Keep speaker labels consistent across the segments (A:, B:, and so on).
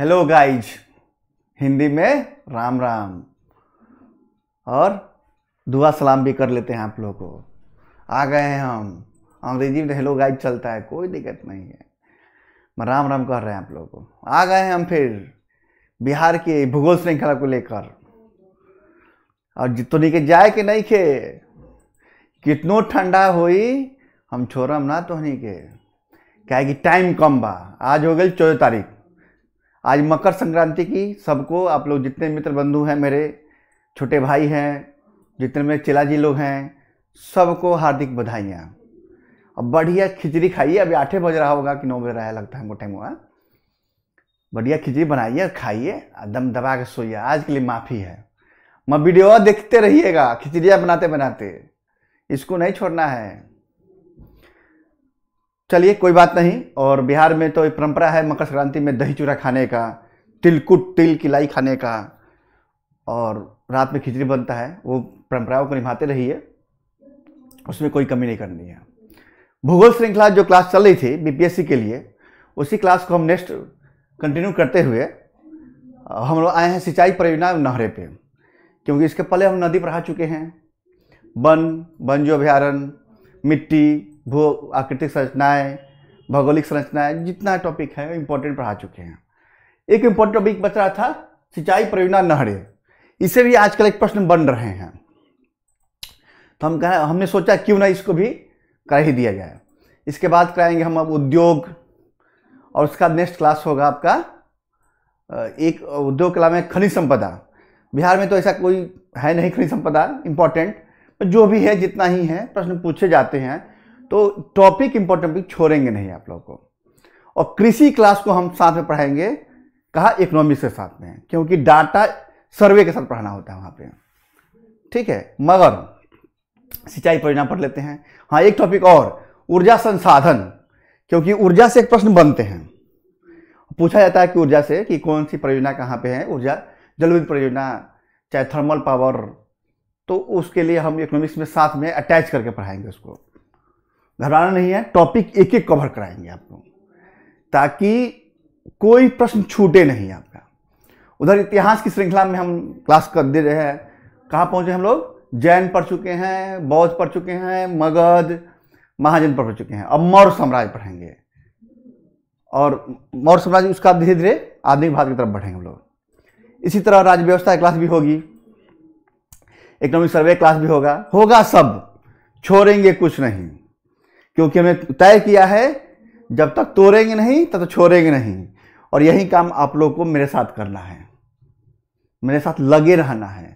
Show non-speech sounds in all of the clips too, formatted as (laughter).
A: Hello guys Hindi में राम राम और दुआ सलाम भी कर लेते हैं आप लोगों को आ गए हैं हम अंग्रेजी में हेलो गाइज चलता है कोई दिक्कत नहीं है मैं राम राम कर रहे हैं आप लोगों को आ गए हैं हम फिर बिहार के भूगोल श्रृंखला को लेकर और जितनी के जाए कि नहीं के कितनो ठंडा हुई हम छोड़म ना तो नहीं के क्या कि टाइम कम बा आज हो गई चौदह तारीख आज मकर संक्रांति की सबको आप लोग जितने मित्र बंधु हैं मेरे छोटे भाई हैं जितने मेरे चिलाजी लोग हैं सबको हार्दिक बधाइयाँ और बढ़िया खिचड़ी खाइए अभी आठे बज रहा होगा कि नौ बज रहा है लगता है हमको टाइम हुआ बढ़िया खिचड़ी बनाइए खाइए दम दबा के सोइए आज के लिए माफ़ी है मैं वीडियो देखते रहिएगा खिचड़िया बनाते बनाते इसको नहीं छोड़ना है चलिए कोई बात नहीं और बिहार में तो एक परंपरा है मकर संक्रांति में दही चूरा खाने का तिलकुट तिल की लाई खाने का और रात में खिचड़ी बनता है वो परंपराओं को निभाते रहिए उसमें कोई कमी नहीं करनी है भूगोल श्रृंखला जो क्लास चल रही थी बीपीएससी के लिए उसी क्लास को हम नेक्स्ट कंटिन्यू करते हुए हम लोग आए हैं सिंचाई परियोजना नहरे पे क्योंकि इसके पहले हम नदी पढ़ा चुके हैं वन वन जो अभ्यारण मिट्टी भू आकृतिक संरचनाएँ भौगोलिक संरचनाएँ जितना टॉपिक है इम्पोर्टेंट पढ़ा चुके हैं एक इम्पोर्टेंट टॉपिक बच रहा था सिंचाई परियोजना नहरें इसे भी आजकल एक प्रश्न बन रहे हैं तो हम कहें हमने सोचा क्यों ना इसको भी करा ही दिया जाए इसके बाद कराएंगे हम अब उद्योग और उसका नेक्स्ट क्लास होगा आपका एक उद्योग कला में खनिज संपदा बिहार में तो ऐसा कोई है नहीं खनिज संपदा इम्पोर्टेंट जो भी है जितना ही है प्रश्न पूछे जाते हैं तो टॉपिक इंपॉर्टेंट टॉपिक छोड़ेंगे नहीं आप लोग को और कृषि क्लास को हम साथ में पढ़ाएंगे कहा इकोनॉमिक्स के साथ में क्योंकि डाटा सर्वे के साथ पढ़ाना होता है वहाँ पे ठीक है मगर सिंचाई परियोजना पढ़ लेते हैं हाँ एक टॉपिक और ऊर्जा संसाधन क्योंकि ऊर्जा से एक प्रश्न बनते हैं पूछा जाता है कि ऊर्जा से कि कौन सी परियोजना कहाँ पे है ऊर्जा जलविद परियोजना चाहे थर्मल पावर तो उसके लिए हम इकोनॉमिक्स में साथ में अटैच करके पढ़ाएंगे उसको घबराना नहीं है टॉपिक एक एक कवर कराएंगे आप लोग ताकि कोई प्रश्न छूटे नहीं आपका उधर इतिहास की श्रृंखला में हम क्लास कर दे रहे हैं कहाँ पहुँचे हम लोग जैन पढ़ चुके हैं बौद्ध पढ़ चुके हैं मगध महाजन पढ़ चुके हैं अब मौर्य साम्राज्य पढ़ेंगे और मौर्य साम्राज्य उसका धीरे धीरे आधुनिक भारत की तरफ बढ़ेंगे हम लोग इसी तरह राज्य व्यवस्था क्लास भी होगी इकोनॉमिक सर्वे क्लास भी होगा होगा सब छोड़ेंगे कुछ नहीं क्योंकि हमें तय किया है जब तक तोड़ेंगे नहीं तब तक छोड़ेंगे नहीं और यही काम आप लोग को मेरे साथ करना है मेरे साथ लगे रहना है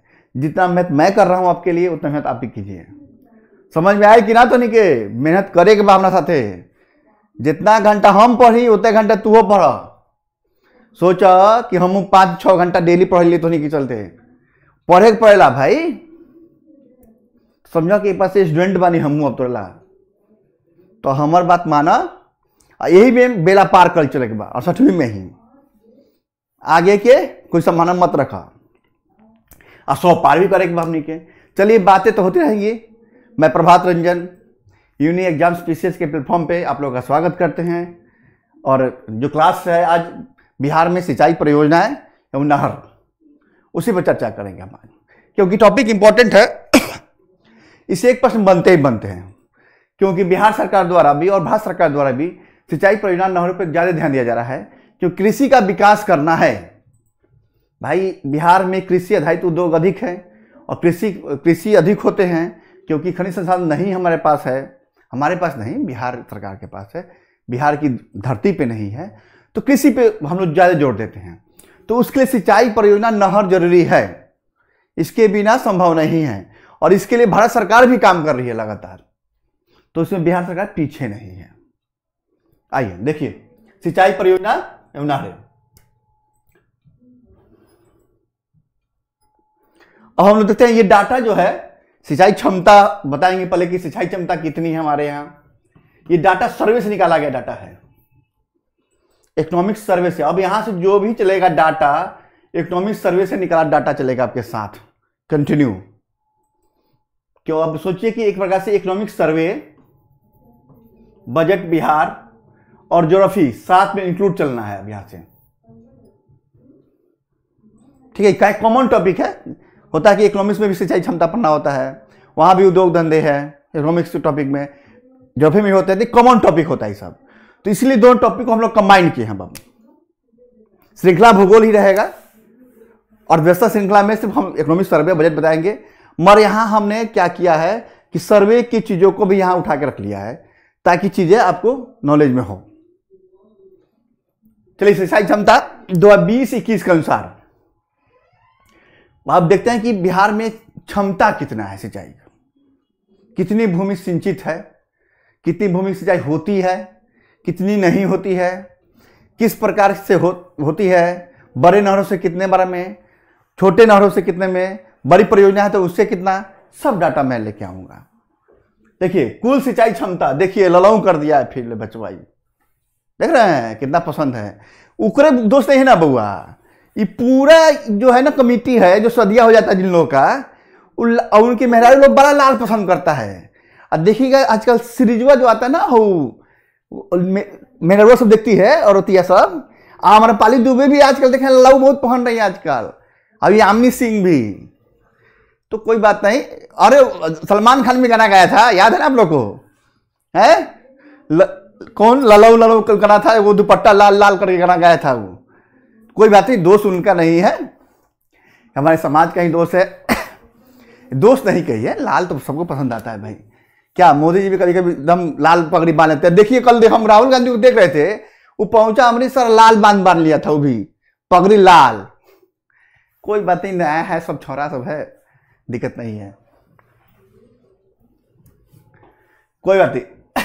A: जितना मेहनत मैं कर रहा हूँ आपके लिए उतना मेहनत आप भी कीजिए समझ में आए कि ना तो नहीं के मेहनत करे के भावना साथे जितना घंटा हम पढ़ी उतने घंटा तू पढ़ सोच कि हम पाँच छः घंटा डेली पढ़ लिए तो नहीं के चलते पढ़े पढ़ेला भाई समझो कि पास स्टूडेंट बानी हम अब तोड़ला तो हमार बात माना यही में बेला पार कर चले के बाद अड़सठवीं में ही आगे के कोई सम्मान मत रखा आ सौ पार भी करे के बाद के चलिए बातें तो होती रहेंगी मैं प्रभात रंजन यूनी एग्जाम स्पीसीएस के प्लेटफॉर्म पे आप लोगों का स्वागत करते हैं और जो क्लास है आज बिहार में सिंचाई परियोजनाएं एवं नहर उसी पर चर्चा करेंगे हम आज क्योंकि टॉपिक इंपॉर्टेंट है (coughs) इसे एक प्रश्न बनते ही बनते हैं क्योंकि बिहार सरकार द्वारा भी और भारत सरकार द्वारा भी सिंचाई परियोजना नहरों पर ज़्यादा ध्यान दिया जा रहा है क्योंकि कृषि का विकास करना है भाई बिहार में कृषि आधारित उद्योग अधिक हैं और कृषि कृषि अधिक होते हैं क्योंकि खनिज संसाधन नहीं हमारे पास है हमारे पास नहीं बिहार सरकार के पास है बिहार की धरती पे नहीं है तो कृषि पे हम लोग ज़्यादा जोर देते हैं तो उसके लिए सिंचाई परियोजना नहर जरूरी है इसके बिना संभव नहीं है और इसके लिए भारत सरकार भी काम कर रही है लगातार तो इसमें बिहार सरकार पीछे नहीं है आइए देखिए सिंचाई परियोजना एवं अब हम लोग देखते हैं ये डाटा जो है सिंचाई क्षमता बताएंगे पहले कि सिंचाई क्षमता कितनी है हमारे यहां ये डाटा सर्वे से निकाला गया डाटा है इकोनॉमिक सर्वे से अब यहां से जो भी चलेगा डाटा इकोनॉमिक सर्वे से निकाला डाटा चलेगा आपके साथ कंटिन्यू क्यों अब सोचिए कि एक प्रकार से इकोनॉमिक सर्वे बजट बिहार और जोग्राफी साथ में इंक्लूड चलना है अब यहां से ठीक है क्या कॉमन टॉपिक है होता है कि इकोनॉमिक्स में भी सिंचाई क्षमता पढ़ना होता है वहां भी उद्योग धंधे है इकोनॉमिक्स टॉपिक में जोग्राफी में होते है कॉमन टॉपिक होता है सब तो इसलिए दोनों टॉपिक को हम लोग कंबाइन किए हैं बाबू श्रृंखला भूगोल ही रहेगा और व्यवस्था श्रृंखला में सिर्फ हम इकोनॉमिक सर्वे बजट बताएंगे मगर यहां हमने क्या किया है कि सर्वे की चीज़ों को भी यहां उठा के रख लिया है ताकि चीज़ें आपको नॉलेज में हो चलिए सिंचाई क्षमता दो हजार बीस इक्कीस के अनुसार आप देखते हैं कि बिहार में क्षमता कितना है सिंचाई का कितनी भूमि सिंचित है कितनी भूमि सिंचाई होती है कितनी नहीं होती है किस प्रकार से हो, होती है बड़े नहरों से कितने बार में छोटे नहरों से कितने में बड़ी परियोजना है तो उससे कितना सब डाटा मैं लेके आऊँगा देखिए कुल सिंचाई क्षमता देखिए ललाऊ कर दिया है फिर बचवाई देख रहे हैं कितना पसंद है उकरे दोस्त नहीं ना बउआ ये पूरा जो है ना कमिटी है जो सदिया हो जाता है जिन लोगों का और उनकी महिला लोग बड़ा लाल पसंद करता है और देखिएगा आजकल सीरीजवा जो आता है ना हो मेहरा सब देखती है और होती सब आम्रपाली दुबे भी आजकल देखें लव बहुत पहन रही है आजकल अभी आमनी सिंह भी तो कोई बात नहीं अरे सलमान खान भी गाना गाया था याद है ना आप लोग को है ल, कौन ललऊ ललऊ गाना था वो दुपट्टा लाल लाल करके गाना गाया था वो कोई बात नहीं दोस्त उनका नहीं है हमारे समाज का ही दोस्त है (coughs) दोस्त नहीं कही है लाल तो सबको पसंद आता है भाई क्या मोदी जी भी कभी कभी एकदम लाल पगड़ी बांध लेते हैं देखिए कल देख हम राहुल गांधी को देख रहे थे वो पहुंचा अमृतसर लाल बांध बांध लिया था वो भी पगड़ी लाल कोई बात नहीं नया है सब छोरा सब है दिक्कत नहीं है कोई बात नहीं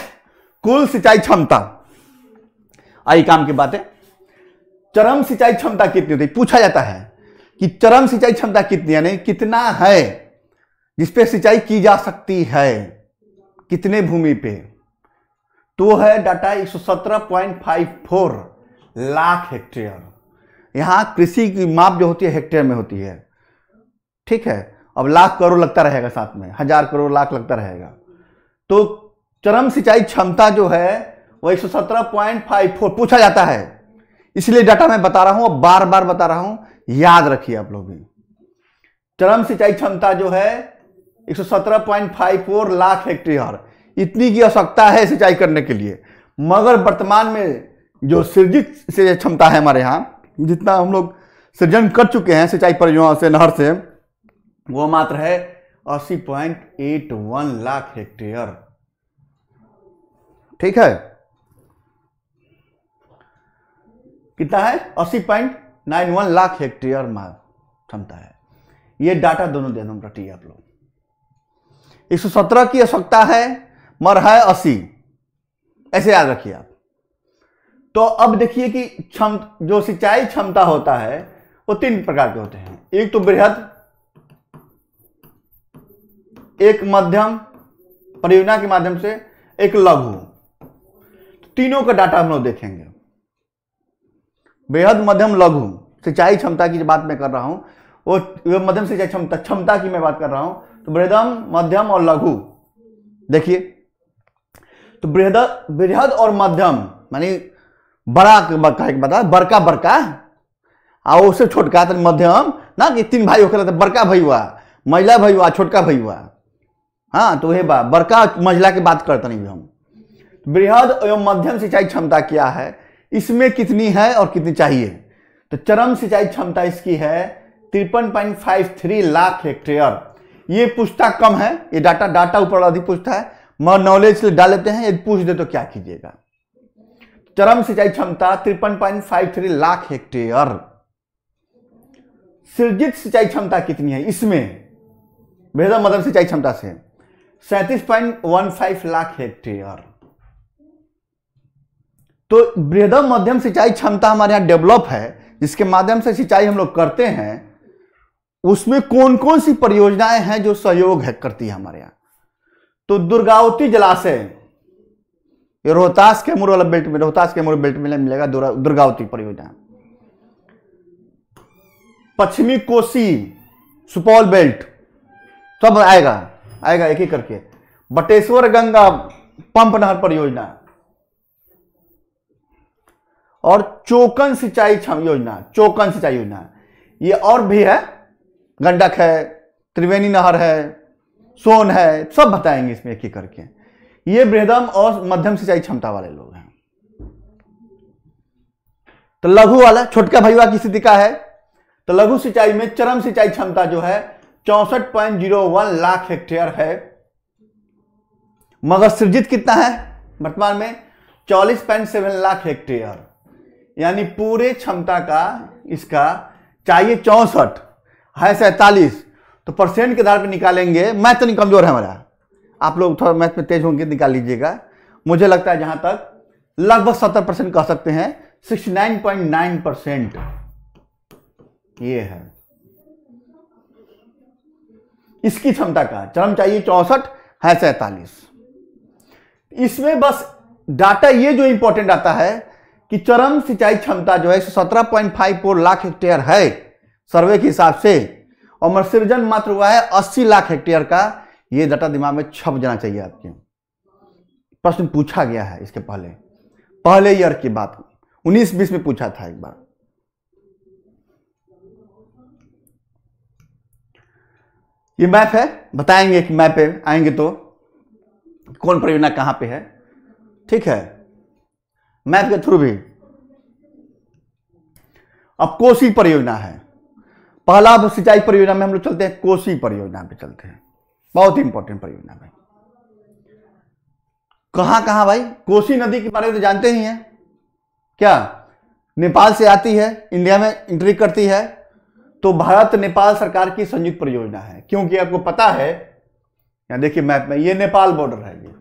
A: कुल सिंचाई क्षमता आई काम की बात है चरम सिंचाई क्षमता कितनी होती है पूछा जाता है कि चरम सिंचाई क्षमता कितनी यानी कितना है जिसपे सिंचाई की जा सकती है कितने भूमि पे तो है डाटा 117.54 लाख हेक्टेयर यहां कृषि की माप जो होती है हेक्टेयर में होती है ठीक है अब लाख करोड़ लगता रहेगा साथ में हजार करोड़ लाख लगता रहेगा तो चरम सिंचाई क्षमता जो है वह एक पूछा जाता है इसलिए डाटा मैं बता रहा हूं बार बार बता रहा हूं याद रखिए आप लोग भी चरम सिंचाई क्षमता जो है 117.54 लाख हेक्टेयर इतनी की आवश्यकता है सिंचाई करने के लिए मगर वर्तमान में जो सृजित से क्षमता है हमारे यहाँ जितना हम लोग सृजन कर चुके हैं सिंचाई परियोजनाओं से नहर से वो मात्र है 80.81 लाख हेक्टेयर ठीक है कितना है 80.91 लाख हेक्टेयर मार क्षमता है ये डाटा दोनों दे दूंगा रटिए आप लोग 117 की आवश्यकता है मर है 80 ऐसे याद रखिए आप तो अब देखिए कि क्षम जो सिंचाई क्षमता होता है वो तीन प्रकार के होते हैं एक तो बृहद एक मध्यम परियोजना के माध्यम से एक लघु तो तीनों का डाटा हम लोग देखेंगे बेहद मध्यम लघु सिंचाई क्षमता की बात मैं कर रहा हूं वो मध्यम सिंचाई क्षमता क्षमता की मैं बात कर रहा हूं तो बृहदम मध्यम और लघु देखिए तो बृहद बृहद और मध्यम मानी बड़ा का एक बता बड़का बड़का और उससे छोटका तो मध्यम ना कि तीन भाई होकर बड़का भैया महिला भाई हुआ छोटका भाई हुआ हाँ तो वही बात बड़का मंजिला की बात करते नहीं हम बृहद एवं मध्यम सिंचाई क्षमता क्या है इसमें कितनी है और कितनी चाहिए तो चरम सिंचाई क्षमता इसकी है तिरपन point five three lakh hectare ये पूछता कम है ये डाटा डाटा ऊपर अधिक पूछता है मगर नॉलेज डाल लेते हैं यदि पूछ दे तो क्या कीजिएगा चरम सिंचाई क्षमता तिरपन point five three lakh hectare सृजित सिंचाई क्षमता कितनी है इसमें बेहद मध्यम सिंचाई क्षमता से सैतीस point one five lakh hectare तो बृहदम मध्यम सिंचाई क्षमता हमारे यहां डेवलप है जिसके माध्यम से सिंचाई हम लोग करते हैं उसमें कौन कौन सी परियोजनाएं हैं जो सहयोग है करती है हमारे यहां तो दुर्गावती जलाशय रोहतास के मूर वाला बेल्ट में रोहतास के मूर बेल्ट में मिलेगा दुर्गावती परियोजना पश्चिमी कोसी सुपौल बेल्ट सब आएगा आएगा एक ही करके बटेश्वर गंगा पंप नहर परियोजना और चोकन सिंचाई योजना चोकन सिंचाई योजना ये और भी है गंडक है त्रिवेणी नहर है सोन है सब बताएंगे इसमें एक ही करके ये बृहदम और मध्यम सिंचाई क्षमता वाले लोग हैं तो लघु वाला छोटका भैया की स्थिति का है तो लघु सिंचाई में चरम सिंचाई क्षमता जो है चौसठ point zero one lakh hectare है मगर सृजित कितना है वर्तमान में चौलीस पॉइंट सेवन लाख हेक्टेयर यानी पूरे क्षमता का इसका चाहिए चौंसठ है सैतालीस तो परसेंट के आधार पर निकालेंगे मैथ तो कमजोर है हमारा आप लोग थोड़ा मैथ में तेज होंगे तो निकाल लीजिएगा मुझे लगता है जहां तक लगभग सत्तर परसेंट कह सकते हैं sixty nine point nine percent ये है इसकी क्षमता का चरम चाहिए चौसठ है सैतालीस इसमें बस डाटा ये जो इंपॉर्टेंट आता है कि चरम सिंचाई क्षमता जो है सत्रह point five four lakh hectare है सर्वे के हिसाब से और मत्सृजन मात्र हुआ है अस्सी लाख हेक्टेयर का ये डाटा दिमाग में छप जाना चाहिए आपके प्रश्न पूछा गया है इसके पहले पहले ईयर की बात उन्नीस बीस में पूछा था एक बार ये मैप है बताएंगे कि मैप पे आएंगे तो कौन परियोजना कहां पे है ठीक है मैप के थ्रू भी अब कोसी परियोजना है पहला सिंचाई परियोजना में हम लोग चलते हैं कोसी परियोजना पे चलते हैं बहुत ही इंपॉर्टेंट परियोजना में कहां कहां भाई कोसी नदी के बारे में तो जानते ही हैं क्या नेपाल से आती है इंडिया में एंट्री करती है तो भारत नेपाल सरकार की संयुक्त परियोजना है क्योंकि आपको पता है यहां देखिए मैप में ये नेपाल बॉर्डर है ये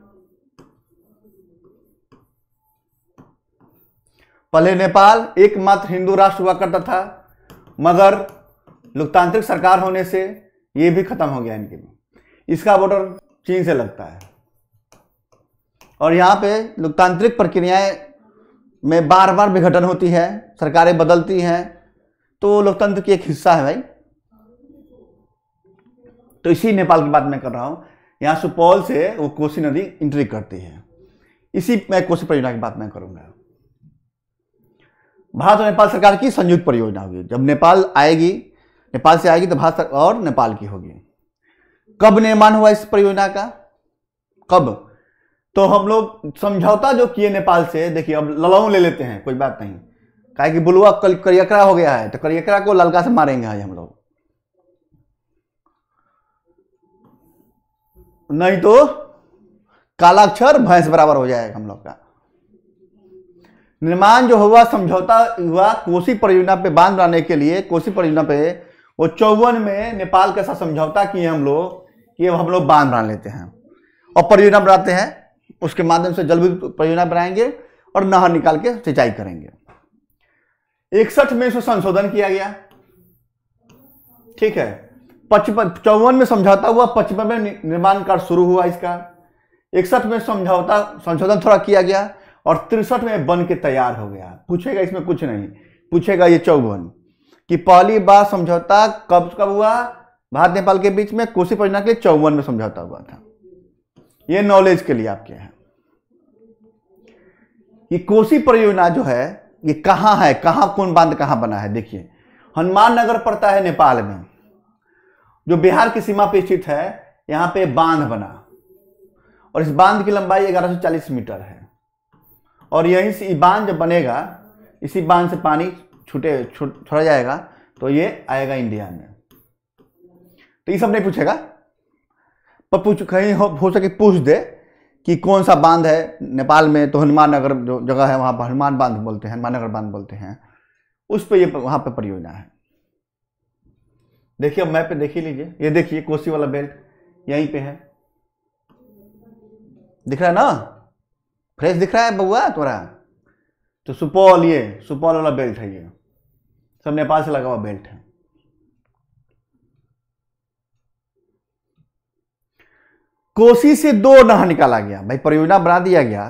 A: पहले नेपाल एकमात्र हिंदू राष्ट्र हुआ करता था मगर लोकतांत्रिक सरकार होने से ये भी खत्म हो गया इनके में इसका बॉर्डर चीन से लगता है और यहां पे लोकतांत्रिक प्रक्रियाएं में बार बार विघटन होती है सरकारें बदलती हैं तो लोकतंत्र की एक हिस्सा है भाई तो इसी नेपाल की बात मैं कर रहा हूँ यहाँ सुपौल से वो कोसी नदी इंट्री करती है इसी मैं कोसी परियोजना की बात मैं करूँगा भारत और नेपाल सरकार की संयुक्त परियोजना होगी जब नेपाल आएगी नेपाल से आएगी तो भारत और नेपाल की होगी कब निर्माण हुआ इस परियोजना का कब तो हम लोग समझौता जो किए नेपाल से देखिए अब ललाऊ ले लेते हैं कोई बात नहीं काहे कि बुलुआ कल करियकरा हो गया है तो करियकरा को ललका से मारेंगे हम लोग नहीं तो कालाक्षर भैंस बराबर हो जाएगा हम लोग का निर्माण जो हुआ समझौता हुआ कोसी परियोजना पे बांध बनाने के लिए कोसी परियोजना पे वो चौवन में नेपाल के साथ समझौता किए हम लोग कि हम लोग बांध बना लेते हैं और परियोजना बनाते हैं उसके माध्यम से जल विद्युत परियोजना बनाएंगे और नहर निकाल के सिंचाई करेंगे इकसठ में इसमें संशोधन किया गया ठीक है पचपन चौवन में समझौता हुआ पचपन में निर्माण कार्य शुरू हुआ इसका इकसठ में समझौता संशोधन थोड़ा किया गया और तिरसठ में बन के तैयार हो गया पूछेगा इसमें कुछ नहीं पूछेगा ये चौवन कि पहली बार समझौता कब कब हुआ भारत नेपाल के बीच में कोसी परियोजना के लिए चौवन में समझौता हुआ था ये नॉलेज के लिए आपके हैं ये कोसी परियोजना जो है ये कहाँ है कहाँ कौन बांध कहाँ बना है देखिए हनुमान नगर पड़ता है नेपाल में जो बिहार की सीमा पर स्थित है यहाँ पे बांध बना और इस बांध की लंबाई 1140 मीटर है और यहीं से बांध जब बनेगा इसी बांध से पानी छूटे छोड़ा जाएगा तो ये आएगा इंडिया में तो ये सब नहीं पूछेगा पर पूछ कहीं हो, हो सके पूछ दे कि कौन सा बांध है नेपाल में तो हनुमान नगर जो जगह है वहाँ पर हनुमान बांध बोलते हैं हनुमान नगर बांध बोलते हैं उस पर ये वहाँ पर परियोजना है देखिए अब मैप पे देख ही लीजिए ये देखिए कोसी वाला बेल्ट यहीं पे है दिख रहा है ना फ्रेश दिख रहा है बउआ तुम्हारा तो सुपौल ये सुपौल वाला बेल्ट है ये सब नेपाल से लगा हुआ बेल्ट है कोसी से दो नहर निकाला गया भाई परियोजना बना दिया गया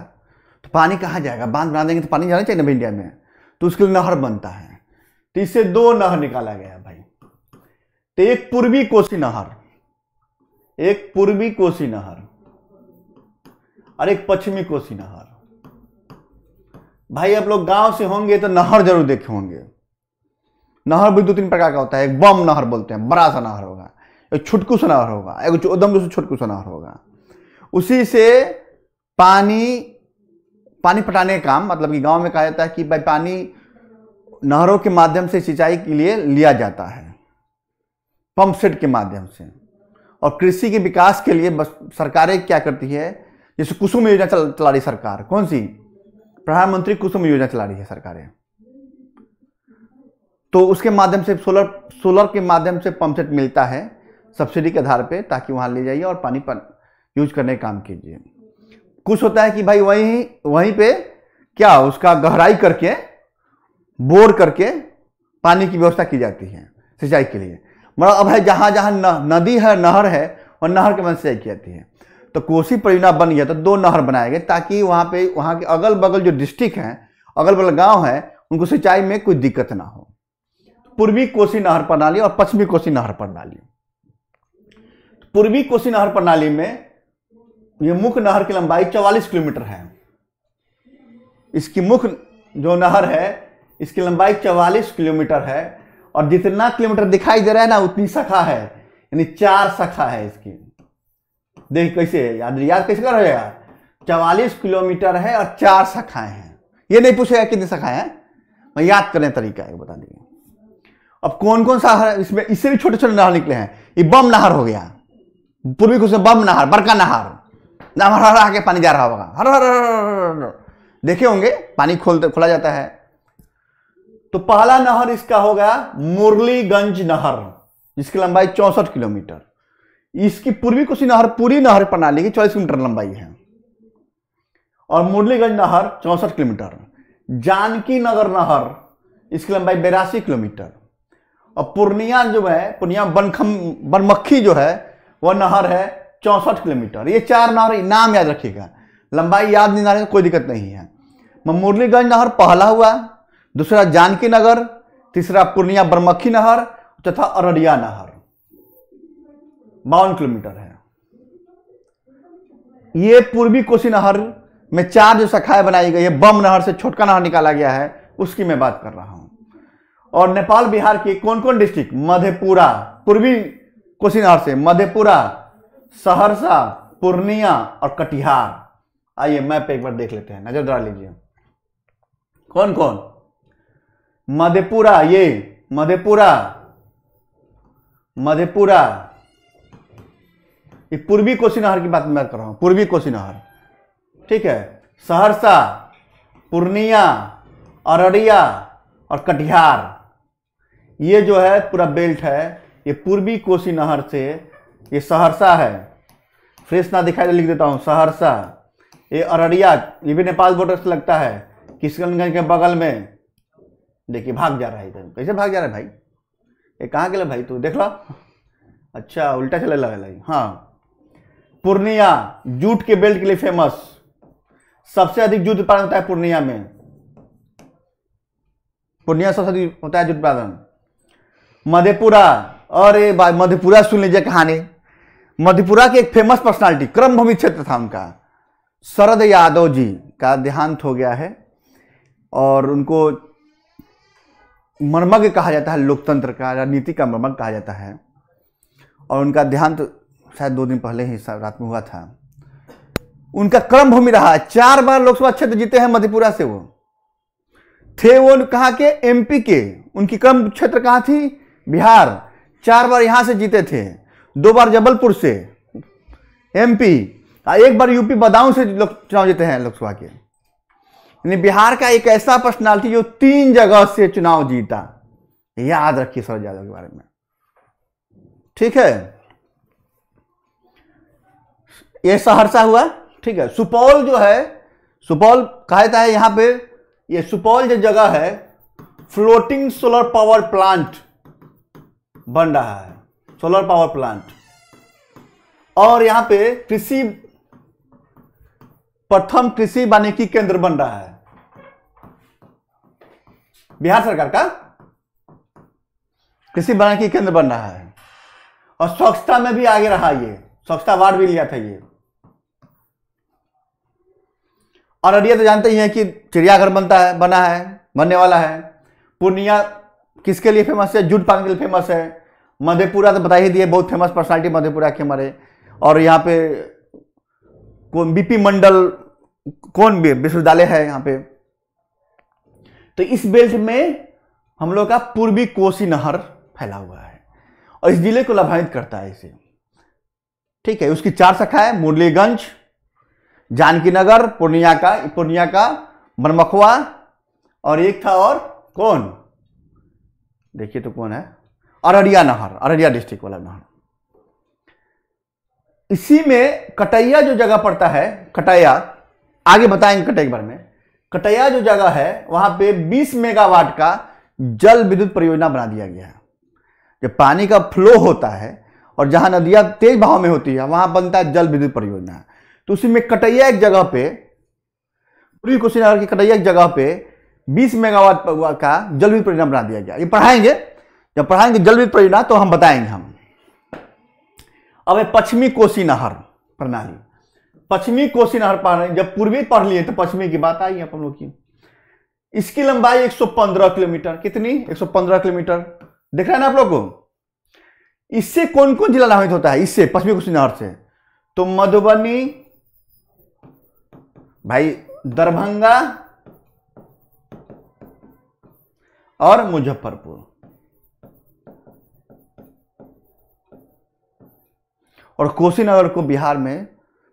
A: तो पानी कहाँ जाएगा बांध बना देंगे तो पानी जाना चाहिए ना इंडिया में तो उसके लिए नहर बनता है तो इससे दो नहर निकाला गया भाई तो एक पूर्वी कोसी नहर एक पूर्वी कोसी नहर और एक पश्चिमी कोसी नहर भाई आप लोग गांव से होंगे तो नहर जरूर देखे होंगे नहर भी दो तीन प्रकार का होता है एक बम नहर बोलते हैं बड़ा सा नहर होगा एक छुटकू सनावर होगा एक उदम से छुटकू सनावर होगा उसी से पानी पानी पटाने का काम मतलब कि गांव में कहा जाता है कि भाई पानी नहरों के माध्यम से सिंचाई के लिए लिया जाता है पंप सेट के माध्यम से और कृषि के विकास के लिए बस सरकारें क्या करती है जैसे कुसुम योजना चल, चला रही सरकार कौन सी प्रधानमंत्री कुसुम योजना चला रही है सरकारें तो उसके माध्यम से सोलर सोलर के माध्यम से पंप सेट मिलता है सब्सिडी के आधार पे ताकि वहाँ ले जाइए और पानी पर यूज करने का काम कीजिए कुछ होता है कि भाई वहीं वहीं पे क्या उसका गहराई करके बोर करके पानी की व्यवस्था की जाती है सिंचाई के लिए मतलब अब है जहाँ जहाँ नदी है नहर है और नहर के मन सिंचाई की जाती है तो कोसी परियोजना बन गया तो दो नहर बनाए गए ताकि वहाँ पे वहाँ के अगल बगल जो डिस्ट्रिक्ट हैं अगल बगल गाँव हैं उनको सिंचाई में कोई दिक्कत ना हो पूर्वी कोसी नहर प्रणाली और पश्चिमी कोसी नहर प्रणाली पूर्वी कोसी नहर प्रणाली में यह मुख्य नहर की लंबाई 44 किलोमीटर है इसकी मुख्य जो नहर है इसकी लंबाई 44 किलोमीटर है और जितना किलोमीटर दिखाई दे रहा है ना उतनी शाखा है यानी चार शाखा है इसकी देख कैसे याद याद कैसे कर रहे यार चवालीस किलोमीटर है और चार शाखाएं हैं ये नहीं पूछेगा कितनी शाखाएं हैं मैं याद करने तरीका है बता दीजिए अब कौन कौन सा इसमें इससे भी छोटे छोटे नहर निकले हैं ये बम नहर हो गया पूर्वी कुछ बम नहर बड़का नहर हर हर आके पानी जा रहा होगा हर हर हर देखे होंगे पानी खोल खोला जाता है तो पहला नहर इसका होगा मुरलीगंज नहर जिसकी लंबाई चौसठ किलोमीटर इसकी पूर्वी कोसी नहर पूरी नहर प्रणाली की चौबीस किलोमीटर लंबाई है और मुरलीगंज नहर चौसठ किलोमीटर जानकी नगर नहर इसकी लंबाई बेरासी किलोमीटर और पूर्णिया जो है पूर्णिया बनखम बनमक्खी जो है वह नहर है चौंसठ किलोमीटर ये चार नहर नाम याद रखिएगा लंबाई याद नहीं नहर कोई दिक्कत नहीं है मुरलीगंज नहर पहला हुआ दूसरा जानकी नगर तीसरा पूर्णिया बरमक्खी नहर तथा अररिया नहर बावन किलोमीटर है ये पूर्वी कोसी नहर में चार जो शाखाएं बनाई गई है बम नहर से छोटका नहर निकाला गया है उसकी मैं बात कर रहा हूं और नेपाल बिहार के कौन कौन डिस्ट्रिक्ट मधेपुरा पूर्वी क्वेश्चन और से मधेपुरा सहरसा पूर्णिया और कटिहार आइए मैप एक बार देख लेते हैं नजर डाल लीजिए कौन कौन मधेपुरा ये मधेपुरा मधेपुरा ये पूर्वी कोसी नहर की बात मैं कर रहा हूं पूर्वी कोसी नहर ठीक है सहरसा पूर्णिया अररिया और कटिहार ये जो है पूरा बेल्ट है ये पूर्वी कोसी नहर से ये सहरसा है फ्रेश ना दिखाई दे लिख देता हूँ सहरसा ये अररिया ये भी नेपाल बॉर्डर से लगता है किशनगंज के बगल में देखिए भाग जा रहा है इधर कैसे भाग जा रहा है भाई ये कहाँ गया भाई तू देख लो अच्छा उल्टा चले लगे हाँ पूर्णिया जूट के बेल्ट के लिए फेमस सबसे अधिक जूट उत्पादन होता है पूर्णिया में पूर्णिया सबसे अधिक होता है जूट उत्पादन मधेपुरा और भाई मधेपुरा सुन लीजिए कहानी मधेपुरा की एक फेमस पर्सनालिटी भूमि क्षेत्र था उनका शरद यादव जी का देहांत हो गया है और उनको मर्मज्ञ कहा जाता है लोकतंत्र का राजनीति का मर्मज्ञ कहा जाता है और उनका देहांत शायद दो दिन पहले ही रात में हुआ था उनका क्रम भूमि रहा है चार बार लोकसभा क्षेत्र जीते हैं मधेपुरा से वो थे वो कहाँ के एमपी के उनकी क्रम क्षेत्र कहाँ थी बिहार चार बार यहां से जीते थे दो बार जबलपुर से एमपी एक बार यूपी बदाऊं से लोग चुनाव जीते हैं लोकसभा के यानी बिहार का एक ऐसा पर्सनालिटी जो तीन जगह से चुनाव जीता याद रखिए शरद यादव के बारे में ठीक है ये सहरसा हुआ ठीक है सुपौल जो है सुपौल कहा जाता है यहां पे ये सुपौल जो जगह है फ्लोटिंग सोलर पावर प्लांट बन रहा है सोलर पावर प्लांट और यहां पे कृषि प्रथम कृषि वानिकी केंद्र बन रहा है बिहार सरकार का कृषि वानिकी केंद्र बन रहा है और स्वच्छता में भी आगे रहा ये स्वच्छता वार्ड भी लिया था ये और अररिया तो जानते ही हैं कि चिड़ियाघर बनता है बना है बनने वाला है पूर्णिया किसके लिए फेमस है जूट पान के लिए फेमस है मधेपुरा तो बता ही दिए बहुत फेमस पर्सनालिटी मधेपुरा के हमारे और यहाँ पे कौन बीपी मंडल कौन विश्वविद्यालय है यहाँ पे तो इस बेल्ट में हम लोग का पूर्वी कोसी नहर फैला हुआ है और इस जिले को लाभान्वित करता है इसे ठीक है उसकी चार शाखाएं मुरलीगंज जानकीनगर पूर्णिया का पूर्णिया का मनमखवा और एक था और कौन देखिए तो कौन है अररिया नहर अररिया डिस्ट्रिक्ट वाला नहर इसी में कटैया जो जगह पड़ता है कटैया आगे बताएंगे कटैया भर में कटैया जो जगह है वहां पे 20 मेगावाट का जल विद्युत परियोजना बना दिया गया है जब पानी का फ्लो होता है और जहां नदियां तेज भाव में होती है वहां बनता है जल विद्युत परियोजना तो उसी में कटैया एक जगह पे पूरी कुशीनगर की कटैया एक जगह पे 20 मेगावाट का जल विद्युत परियोजना बना दिया गया ये पढ़ाएंगे जब पढ़ाएंगे जल विद्युत परियोजना तो हम बताएंगे हम अब पश्चिमी कोसी नहर प्रणाली पश्चिमी कोसी नहर प्रणाली जब पूर्वी पढ़ लिए तो पश्चिमी की बात आई अपन लोग की इसकी लंबाई 115 किलोमीटर कितनी 115 किलोमीटर देख रहे हैं ना आप लोग को इससे कौन कौन जिला लाभित होता है इससे पश्चिमी कोसी नहर से तो मधुबनी भाई दरभंगा और मुजफ्फरपुर और कोशीनगर को बिहार में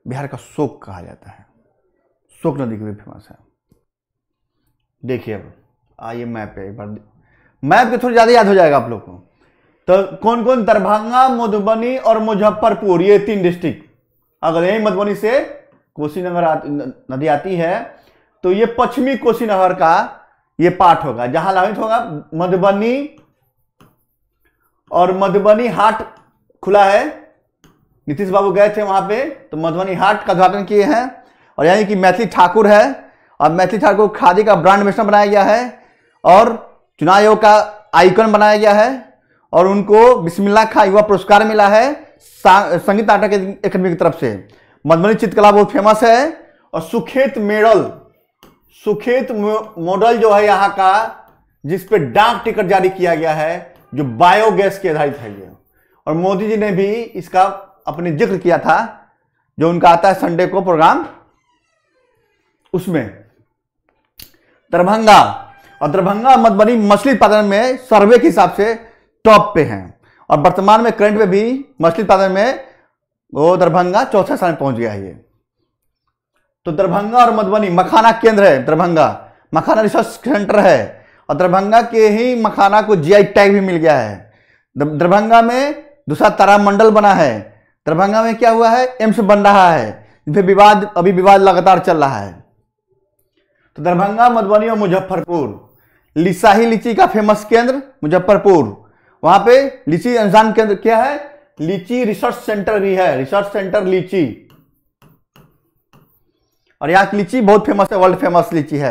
A: बिहार का शोक कहा जाता है शोक नदी के लिए फेमस है देखिए अब आइए मैप एक बार मैप के थोड़ी ज़्यादा याद हो जाएगा आप लोग को तो कौन कौन दरभंगा मधुबनी और मुजफ्फरपुर ये तीन डिस्ट्रिक्ट अगर यही मधुबनी से कोसी नगर नदी आती है तो ये पश्चिमी कोसी नगर का ये पाठ होगा जहां लाभित होगा मधुबनी और मधुबनी हाट खुला है नीतीश बाबू गए थे वहां पे तो मधुबनी हाट का उद्घाटन किए हैं और यानी कि मैथिली ठाकुर है और मैथिली ठाकुर खादी का ब्रांड एम्बेसडर बनाया गया है और चुनाव आयोग का आइकन बनाया गया है और उनको बिस्मिल्ला खा युवा पुरस्कार मिला है संगीत नाटक अकेडमी की तरफ से मधुबनी चित्रकला बहुत फेमस है और सुखेत मेडल सुखेत मॉडल जो है यहां का जिस पे डाक टिकट जारी किया गया है जो बायोगैस के आधारित है ये और मोदी जी ने भी इसका अपने जिक्र किया था जो उनका आता है संडे को प्रोग्राम उसमें दरभंगा और दरभंगा मधुबनी मछली उत्पादन में सर्वे के हिसाब से टॉप पे हैं और वर्तमान में करंट में भी मछली उत्पादन में वो दरभंगा चौथे स्थान पहुंच गया है ये तो दरभंगा और मधुबनी मखाना केंद्र है दरभंगा मखाना रिसर्च सेंटर है और दरभंगा के ही मखाना को जीआई टैग भी मिल गया है दरभंगा में दूसरा तारामंडल बना है दरभंगा में क्या हुआ है एम्स बन रहा है विवाद अभी विवाद लगातार चल रहा है तो दरभंगा मधुबनी और मुजफ्फरपुर लिसाही लीची का फेमस केंद्र मुजफ्फरपुर वहां पे लीची अनुसान केंद्र क्या है लीची रिसर्च सेंटर भी है रिसर्च सेंटर लीची और यहाँ की लीची बहुत फेमस है वर्ल्ड फेमस लीची है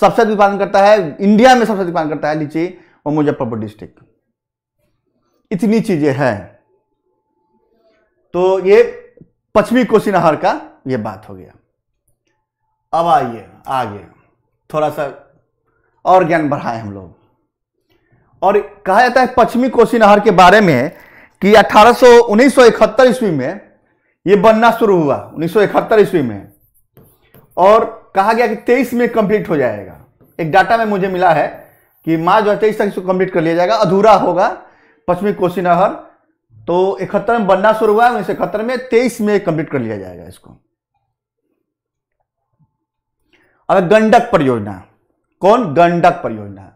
A: सबसे अधिक उत्पादन करता है इंडिया में सबसे अधिक उत्पादन करता है लीची वो मुजफ्फरपुर डिस्ट्रिक्ट इतनी चीजें हैं तो ये पश्चिमी कोसी नहर का ये बात हो गया अब आइए आगे थोड़ा सा और ज्ञान बढ़ाए हम लोग और कहा जाता है पश्चिमी कोसी नहर के बारे में कि अठारह सौ ईस्वी में ये बनना शुरू हुआ उन्नीस सौ ईस्वी में और कहा गया कि तेईस में कंप्लीट हो जाएगा एक डाटा में मुझे मिला है कि मार्च दो तक इसको कंप्लीट कर लिया जाएगा अधूरा होगा पश्चिमी कोसी नहर तो इकहत्तर में बनना शुरू हुआ है उन्नीस इकहत्तर में तेईस में कंप्लीट कर लिया जाएगा इसको अब गंडक परियोजना कौन गंडक परियोजना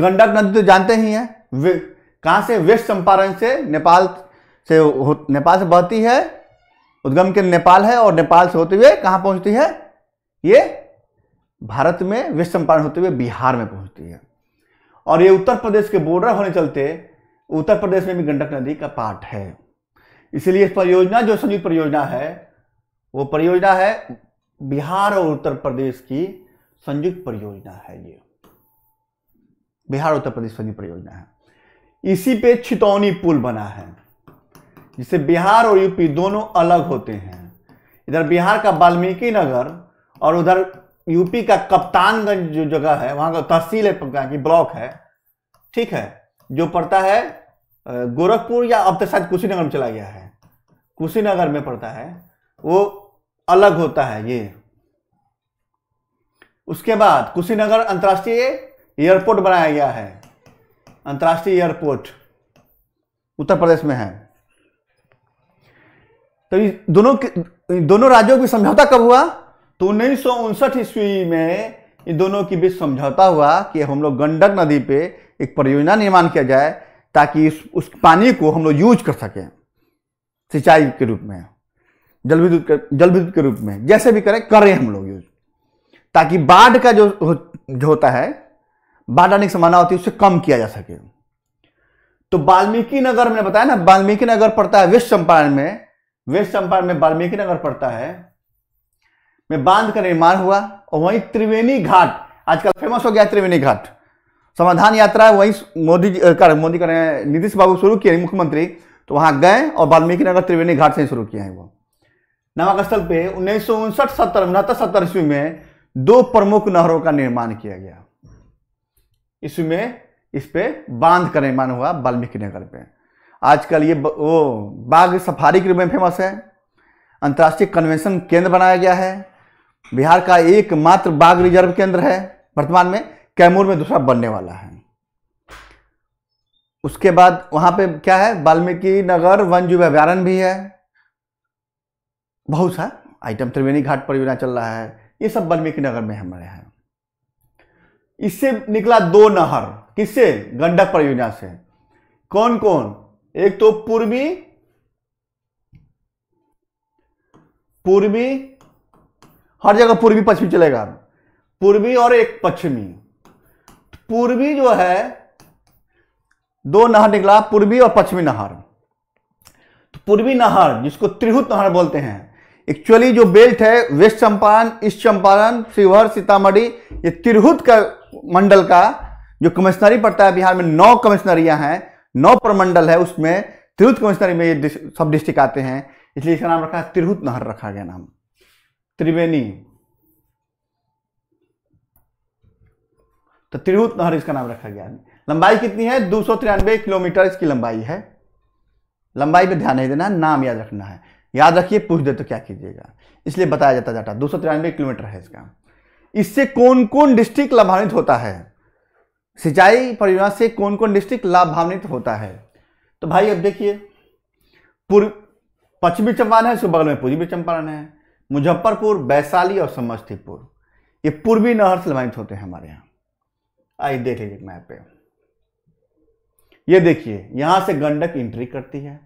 A: गंडक नदी तो जानते ही है कहां से वेस्ट चंपारण से नेपाल से नेपाल से बहती है उद्गम के नेपाल है और नेपाल से होते हुए कहां पहुंचती है ये भारत में वेस्ट चंपारण होते हुए बिहार में पहुंचती है और ये उत्तर प्रदेश के बॉर्डर होने चलते उत्तर प्रदेश में भी गंडक नदी का पार्ट है इसलिए इस परियोजना जो संयुक्त परियोजना है वो परियोजना है बिहार और उत्तर प्रदेश की संयुक्त परियोजना है ये बिहार उत्तर प्रदेश संयुक्त परियोजना है इसी पे छितौनी पुल बना है जिसे बिहार और यूपी दोनों अलग होते हैं इधर बिहार का वाल्मीकि नगर और उधर यूपी का कप्तानगंज जो जगह है वहां का तहसील है की ब्लॉक है ठीक है जो पड़ता है गोरखपुर या अब तक शायद कुशीनगर में चला गया है कुशीनगर में पड़ता है वो अलग होता है ये उसके बाद कुशीनगर अंतर्राष्ट्रीय एयरपोर्ट बनाया गया है अंतर्राष्ट्रीय एयरपोर्ट उत्तर प्रदेश में है तो दोनों दोनों राज्यों की समझौता कब हुआ तो उन्नीस ईस्वी में इन दोनों के बीच समझौता हुआ कि हम लोग गंडक नदी पे एक परियोजना निर्माण किया जाए ताकि इस उस पानी को हम लोग यूज कर सकें सिंचाई के रूप में जल विद्युत जल विद्युत के रूप में जैसे भी करें करें हम लोग यूज ताकि बाढ़ का जो जो होता है बाढ़ आने की संभावना होती है उससे कम किया जा सके तो वाल्मीकि नगर मैंने बताया ना वाल्मीकि नगर पड़ता है वेस्ट चंपारण में वेस्ट चंपारण में वाल्मीकि नगर पड़ता है में बांध का निर्माण हुआ और वहीं त्रिवेणी घाट आजकल फेमस हो गया त्रिवेणी घाट समाधान यात्रा वहीं मोदी कर मोदी कर नीतीश बाबू शुरू किए मुख्यमंत्री तो वहाँ गए और वाल्मीकि नगर त्रिवेणी घाट से शुरू किया है वो नामक स्थल पे उन्नीस सौ उनसठ सत्तर उनहत्तर सत्तर ईस्वी में दो प्रमुख नहरों का निर्माण किया गया ईस्वी में इस पर बांध का निर्माण हुआ वाल्मीकि नगर पे आजकल ये वो बाघ सफारी के रूप में फेमस है अंतर्राष्ट्रीय कन्वेंशन केंद्र बनाया गया है बिहार का एकमात्र बाघ रिजर्व केंद्र है वर्तमान में कैमूर में दूसरा बनने वाला है उसके बाद वहां पे क्या है वाल्मीकि नगर वन जीव अभ्यारण्य भी है बहुत सा आइटम त्रिवेणी घाट परियोजना चल रहा है ये सब वाल्मीकि नगर में हमारे हैं इससे निकला दो नहर किससे गंडक परियोजना से कौन कौन एक तो पूर्वी पूर्वी हर जगह पूर्वी पश्चिमी चलेगा पूर्वी और एक पश्चिमी पूर्वी जो है दो नहर निकला पूर्वी और पश्चिमी नहर तो पूर्वी नहर जिसको त्रिहुत नहर बोलते हैं एक्चुअली जो बेल्ट है वेस्ट चंपारण ईस्ट चंपारण शिवहर सीतामढ़ी ये तिरहुत का मंडल का जो कमिश्नरी पड़ता है बिहार में नौ कमिश्नरियां हैं नौ प्रमंडल है उसमें तिरहुत कमिश्नरी में ये सब डिस्ट्रिक्ट आते हैं इसलिए इसका नाम रखा है तिरहुत नहर रखा गया नाम त्रिवेणी तो त्रिहुत तो नहर इसका नाम रखा गया लंबाई कितनी है दो किलोमीटर इसकी लंबाई है लंबाई पे ध्यान नहीं देना नाम याद रखना है याद रखिए पूछ दे तो क्या कीजिएगा इसलिए बताया जाता जाता दो किलोमीटर है इसका इससे कौन कौन डिस्ट्रिक्ट लाभान्वित होता है सिंचाई परियोजना से कौन कौन डिस्ट्रिक्ट लाभान्वित होता है तो भाई अब देखिए पूर्व पश्चिमी चंपारण है उसके बगल में पूर्वी चंपारण है मुजफ्फरपुर वैशाली और समस्तीपुर ये पूर्वी नहर से लाभान्वित होते हैं हमारे यहाँ आइए देख लीजिए मैप पे ये देखिए यहाँ से गंडक एंट्री करती है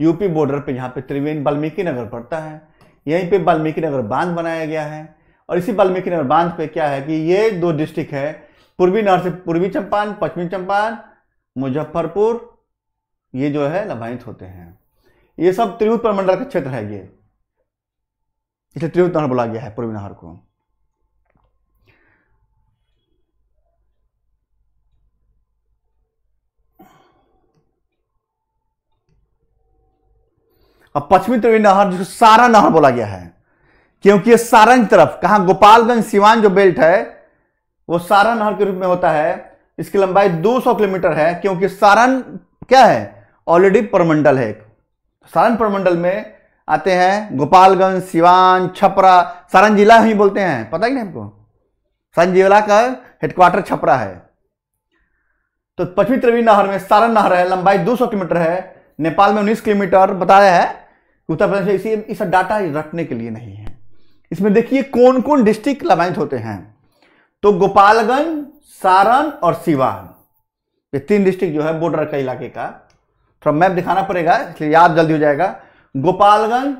A: यूपी बॉर्डर पे यहाँ पे त्रिवेणी वाल्मीकि नगर पड़ता है यहीं पे वाल्मीकि नगर बांध बनाया गया है और इसी वाल्मीकि नगर बांध पे क्या है कि ये दो डिस्ट्रिक्ट है पूर्वी नहर से पूर्वी चंपारण पश्चिमी चंपारण मुजफ्फरपुर ये जो है लाभान्वित होते हैं ये सब त्रिभुत प्रमंडल का क्षेत्र है ये इसलिए त्रिवृत बोला गया है पूर्वी नहर को अब पश्चिमी त्रिवेणी नहर जिसको सारा नहर बोला गया है क्योंकि ये सारण तरफ कहा गोपालगंज सिवान जो बेल्ट है वो सारा नहर के रूप में होता है इसकी लंबाई 200 किलोमीटर है क्योंकि सारण क्या है ऑलरेडी परमंडल है सारण परमंडल में आते हैं गोपालगंज सिवान छपरा सारण जिला ही बोलते हैं पता ही नहीं हमको सारण जिला का हेडक्वार्टर छपरा है तो पश्चिमी त्रिवी नहर में सारण नहर है लंबाई 200 किलोमीटर है नेपाल में 19 किलोमीटर बताया है उत्तर प्रदेश इसी इस डाटा रखने के लिए नहीं है इसमें देखिए कौन कौन डिस्ट्रिक्ट लाभान्वित होते हैं तो गोपालगंज सारण और सिवान ये तीन डिस्ट्रिक्ट जो है बॉर्डर का इलाके का थोड़ा मैप दिखाना पड़ेगा इसलिए याद जल्दी हो जाएगा गोपालगंज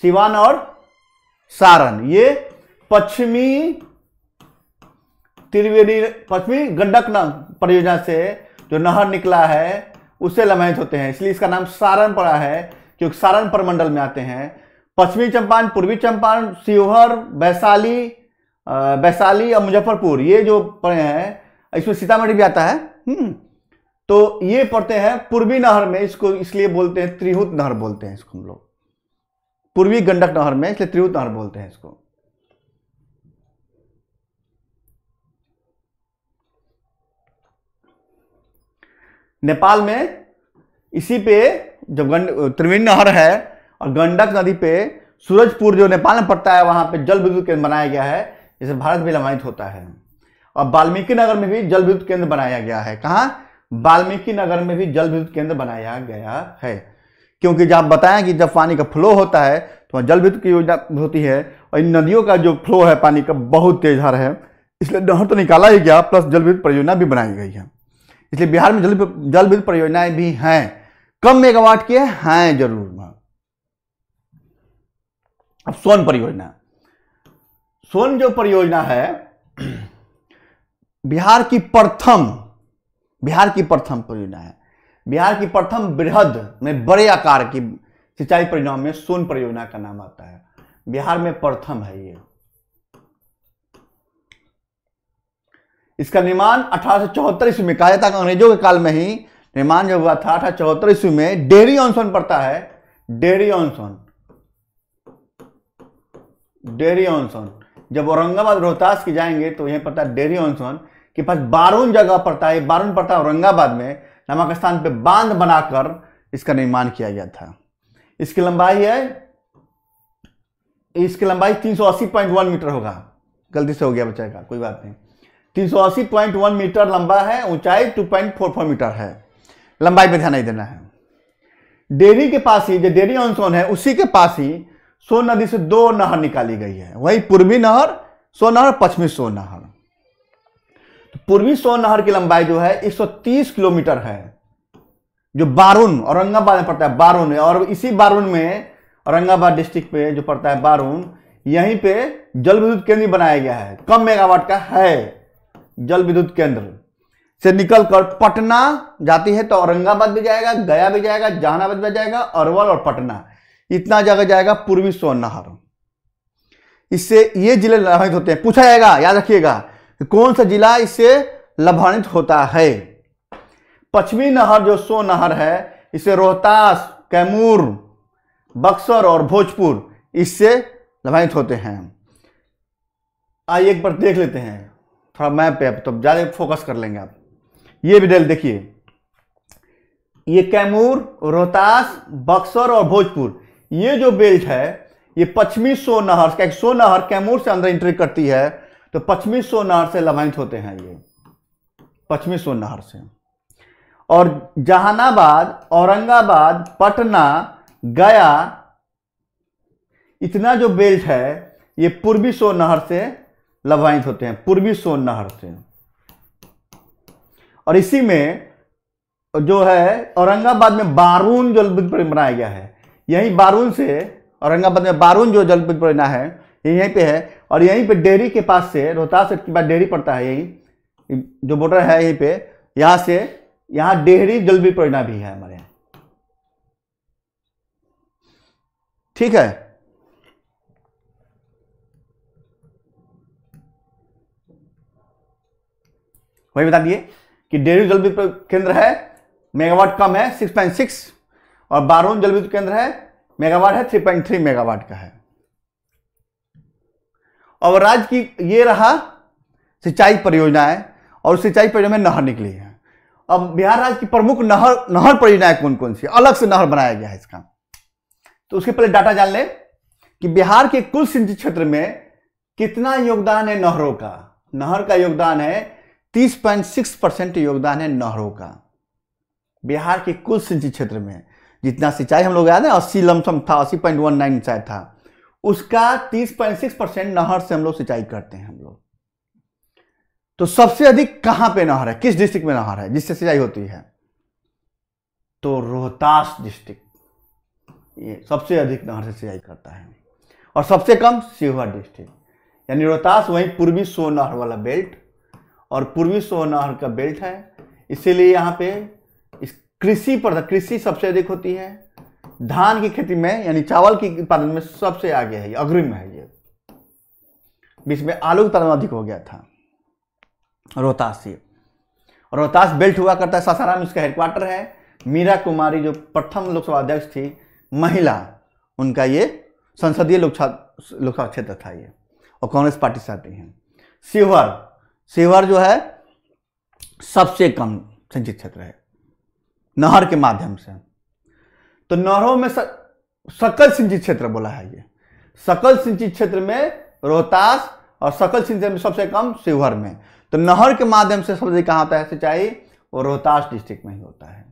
A: सिवान और सारण ये पश्चिमी त्रिवेणी पश्चिमी गंडक परियोजना से जो नहर निकला है उससे लमहित होते हैं इसलिए इसका नाम सारण पड़ा है क्योंकि सारण परमंडल में आते हैं पश्चिमी चंपारण पूर्वी चंपारण शिवहर वैशाली वैशाली और मुजफ्फरपुर ये जो पड़े हैं इसमें सीतामढ़ी भी आता है हम्म। तो ये पड़ते हैं पूर्वी नहर में इसको इसलिए बोलते हैं त्रिहुत नहर बोलते हैं इसको हम लोग पूर्वी गंडक नहर में इसलिए त्रिहुत नहर बोलते हैं इसको नेपाल में इसी पे जब गंड त्रिवेणी नहर है और गंडक नदी पे सूरजपुर जो नेपाल में पड़ता है वहां पे जल विद्युत केंद्र बनाया गया है जिसे भारत भी लंबायित होता है और वाल्मीकि नगर में भी जल विद्युत केंद्र बनाया गया है कहाँ वाल्मीकि नगर में भी जल विद्युत केंद्र बनाया गया है क्योंकि जब बताया कि जब पानी का फ्लो होता है तो वहाँ जल विद्युत की योजना होती है और इन नदियों का जो फ्लो है पानी का बहुत तेज धार है इसलिए नहर तो निकाला ही गया प्लस जल विद्युत परियोजना भी बनाई गई है इसलिए बिहार में जल जल विद्युत परियोजनाएं भी हैं कम मेगावाट की हैं जरूर अब सोन परियोजना सोन जो परियोजना है (clears throat) बिहार की प्रथम बिहार की प्रथम परियोजना है बिहार की प्रथम बृहद में बड़े आकार की सिंचाई परियोजना में सोन परियोजना का नाम आता है बिहार में प्रथम है ये इसका निर्माण अठारह सौ ईस्वी में कहा जाता है अंग्रेजों के काल में ही निर्माण जो हुआ था अठारह चौहत्तर ईस्वी में डेरी ऑनसोन पड़ता है डेरी ऑनसोन डेरी ऑनसोन जब औरंगाबाद रोहतास की जाएंगे तो यह पड़ता है डेरी ऑनसोन के पास बारून जगह पड़ता है बारून पड़ता है औरंगाबाद में नमक स्थान पर बांध बनाकर इसका निर्माण किया गया था इसकी लंबाई है इसकी लंबाई 380.1 मीटर होगा गलती से हो गया बच्चा का कोई बात नहीं 380.1 मीटर लंबा है ऊंचाई 2.44 मीटर है लंबाई पर ध्यान नहीं देना है डेरी के पास ही जो डेरी ऑन सोन है उसी के पास ही सोन नदी से दो नहर निकाली गई है वही पूर्वी नहर सोन नहर पश्चिमी सोन नहर पूर्वी सोन नहर की लंबाई जो है 130 किलोमीटर है जो बारून औरंगाबाद में पड़ता है बारून और इसी बारून में औरंगाबाद डिस्ट्रिक्ट में जो पड़ता है बारून यहीं पे जल विद्युत केंद्र बनाया गया है कम मेगावाट का है जल विद्युत केंद्र से निकलकर पटना जाती है तो औरंगाबाद भी जाएगा गया भी जाएगा जहानाबाद भी जाएगा अरवल और पटना इतना जगह जाएगा पूर्वी सोन नहर इससे ये जिले लाभित होते हैं पूछा जाएगा याद रखिएगा तो कौन सा जिला इससे लाभान्वित होता है पश्चिमी नहर जो सो नहर है इसे रोहतास कैमूर बक्सर और भोजपुर इससे लाभान्वित होते हैं आइए एक बार देख लेते हैं थोड़ा मैप पे तो ज़्यादा फोकस कर लेंगे आप ये भी डेल देखिए ये कैमूर रोहतास बक्सर और भोजपुर ये जो बेल्ट है ये पश्चिमी सो नहर सो नहर कैमूर से अंदर एंट्री करती है तो पश्चिमी सोनार से लभांश होते हैं ये पश्चिमी सोनार से और जहानाबाद औरंगाबाद पटना गया इतना जो बेल्ट है ये पूर्वी सोन नहर से लाभान्वित होते हैं पूर्वी सोन नहर से और इसी में जो है औरंगाबाद में बारून जल बनाया गया है यही बारून से औरंगाबाद में बारून जो जलविद्युत बना है यहीं पे है और यहीं पे डेयरी के पास से रोहतास के बाद डेयरी पड़ता है यहीं जो बॉर्डर है यहीं पे यहाँ से यहाँ डेहरी जल परियोजना भी है हमारे यहाँ ठीक है वही बता दिए कि डेयरी जल विद्युत केंद्र है मेगावाट कम है 6.6 और बारून जल विद्युत केंद्र है मेगावाट है 3.3 मेगावाट का है और राज्य की ये रहा सिंचाई परियोजनाएं और सिंचाई परियोजना में नहर निकली है अब बिहार राज्य की प्रमुख नहर नहर परियोजनाएं कौन कौन सी अलग से नहर बनाया गया है इसका तो उसके पहले डाटा जान लें कि बिहार के कुल सिंचित क्षेत्र में कितना योगदान है नहरों का नहर का योगदान है 30.6 परसेंट योगदान है नहरों का बिहार के कुल सिंचित क्षेत्र में जितना सिंचाई हम लोग याद है अस्सी लमसम था अस्सी पॉइंट वन नाइन शायद था उसका 30.6 परसेंट नहर से हम लोग सिंचाई करते हैं हम लोग तो सबसे अधिक कहां पे नहर है किस डिस्ट्रिक्ट में नहर है जिससे सिंचाई होती है तो रोहतास डिस्ट्रिक्ट ये सबसे अधिक नहर से सिंचाई करता है और सबसे कम सिवा डिस्ट्रिक्ट यानी रोहतास वही पूर्वी सो नहर वाला बेल्ट और पूर्वी सोनहर का बेल्ट है इसीलिए यहाँ पे इस कृषि पर कृषि सबसे अधिक होती है धान की खेती में यानी चावल की उत्पादन में सबसे आगे है ये अग्रिम है ये बीच में आलू उत्पादन अधिक हो गया था रोहतास ये रोहतास बेल्ट हुआ करता है सासाराम इसका हेडक्वार्टर है मीरा कुमारी जो प्रथम लोकसभा अध्यक्ष थी महिला उनका ये संसदीय लोकसभा क्षेत्र था ये और कांग्रेस पार्टी से आती हैं शिवहर शिवहर जो है सबसे कम संचित क्षेत्र है नहर के माध्यम से तो नहरों में सकल सिंचित क्षेत्र बोला है ये सकल सिंचित क्षेत्र में रोहतास और सकल सिंचित में सबसे कम शिवहर में तो नहर के माध्यम से सबसे कहां होता है सिंचाई वो रोहतास डिस्ट्रिक्ट में ही होता है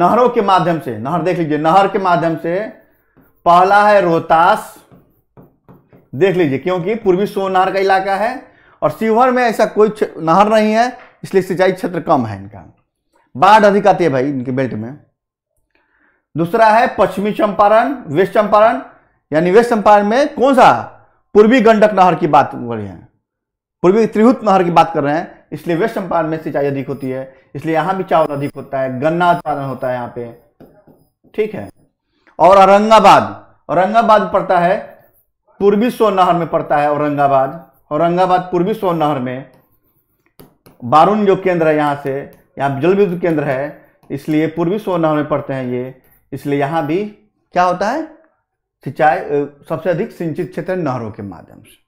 A: नहरों के माध्यम से नहर देख लीजिए नहर के माध्यम से पहला है रोहतास देख लीजिए क्योंकि पूर्वी सोनहर का इलाका है और शिवहर में ऐसा कोई नहर नहीं है इसलिए सिंचाई क्षेत्र कम है इनका बाढ़ अधिक आती है भाई इनके बेल्ट में दूसरा है पश्चिमी चंपारण वेस्ट चंपारण यानी वेस्ट चंपारण में कौन सा पूर्वी गंडक नहर की बात कर रहे हैं पूर्वी त्रिहुत नहर की बात कर रहे हैं इसलिए वेस्ट चंपारण में सिंचाई अधिक होती है इसलिए यहां भी चावल अधिक होता है गन्ना उत्पादन होता है यहाँ पे ठीक है और औरंगाबाद औरंगाबाद पड़ता है पूर्वी सोन नहर में पड़ता है औरंगाबाद औरंगाबाद पूर्वी सोन नहर में बारून जो केंद्र है यहां से यहाँ जल विद्युत केंद्र है इसलिए पूर्वी सोन नहर में पड़ते हैं ये इसलिए यहाँ भी क्या होता है सिंचाई सबसे अधिक सिंचित क्षेत्र नहरों के माध्यम से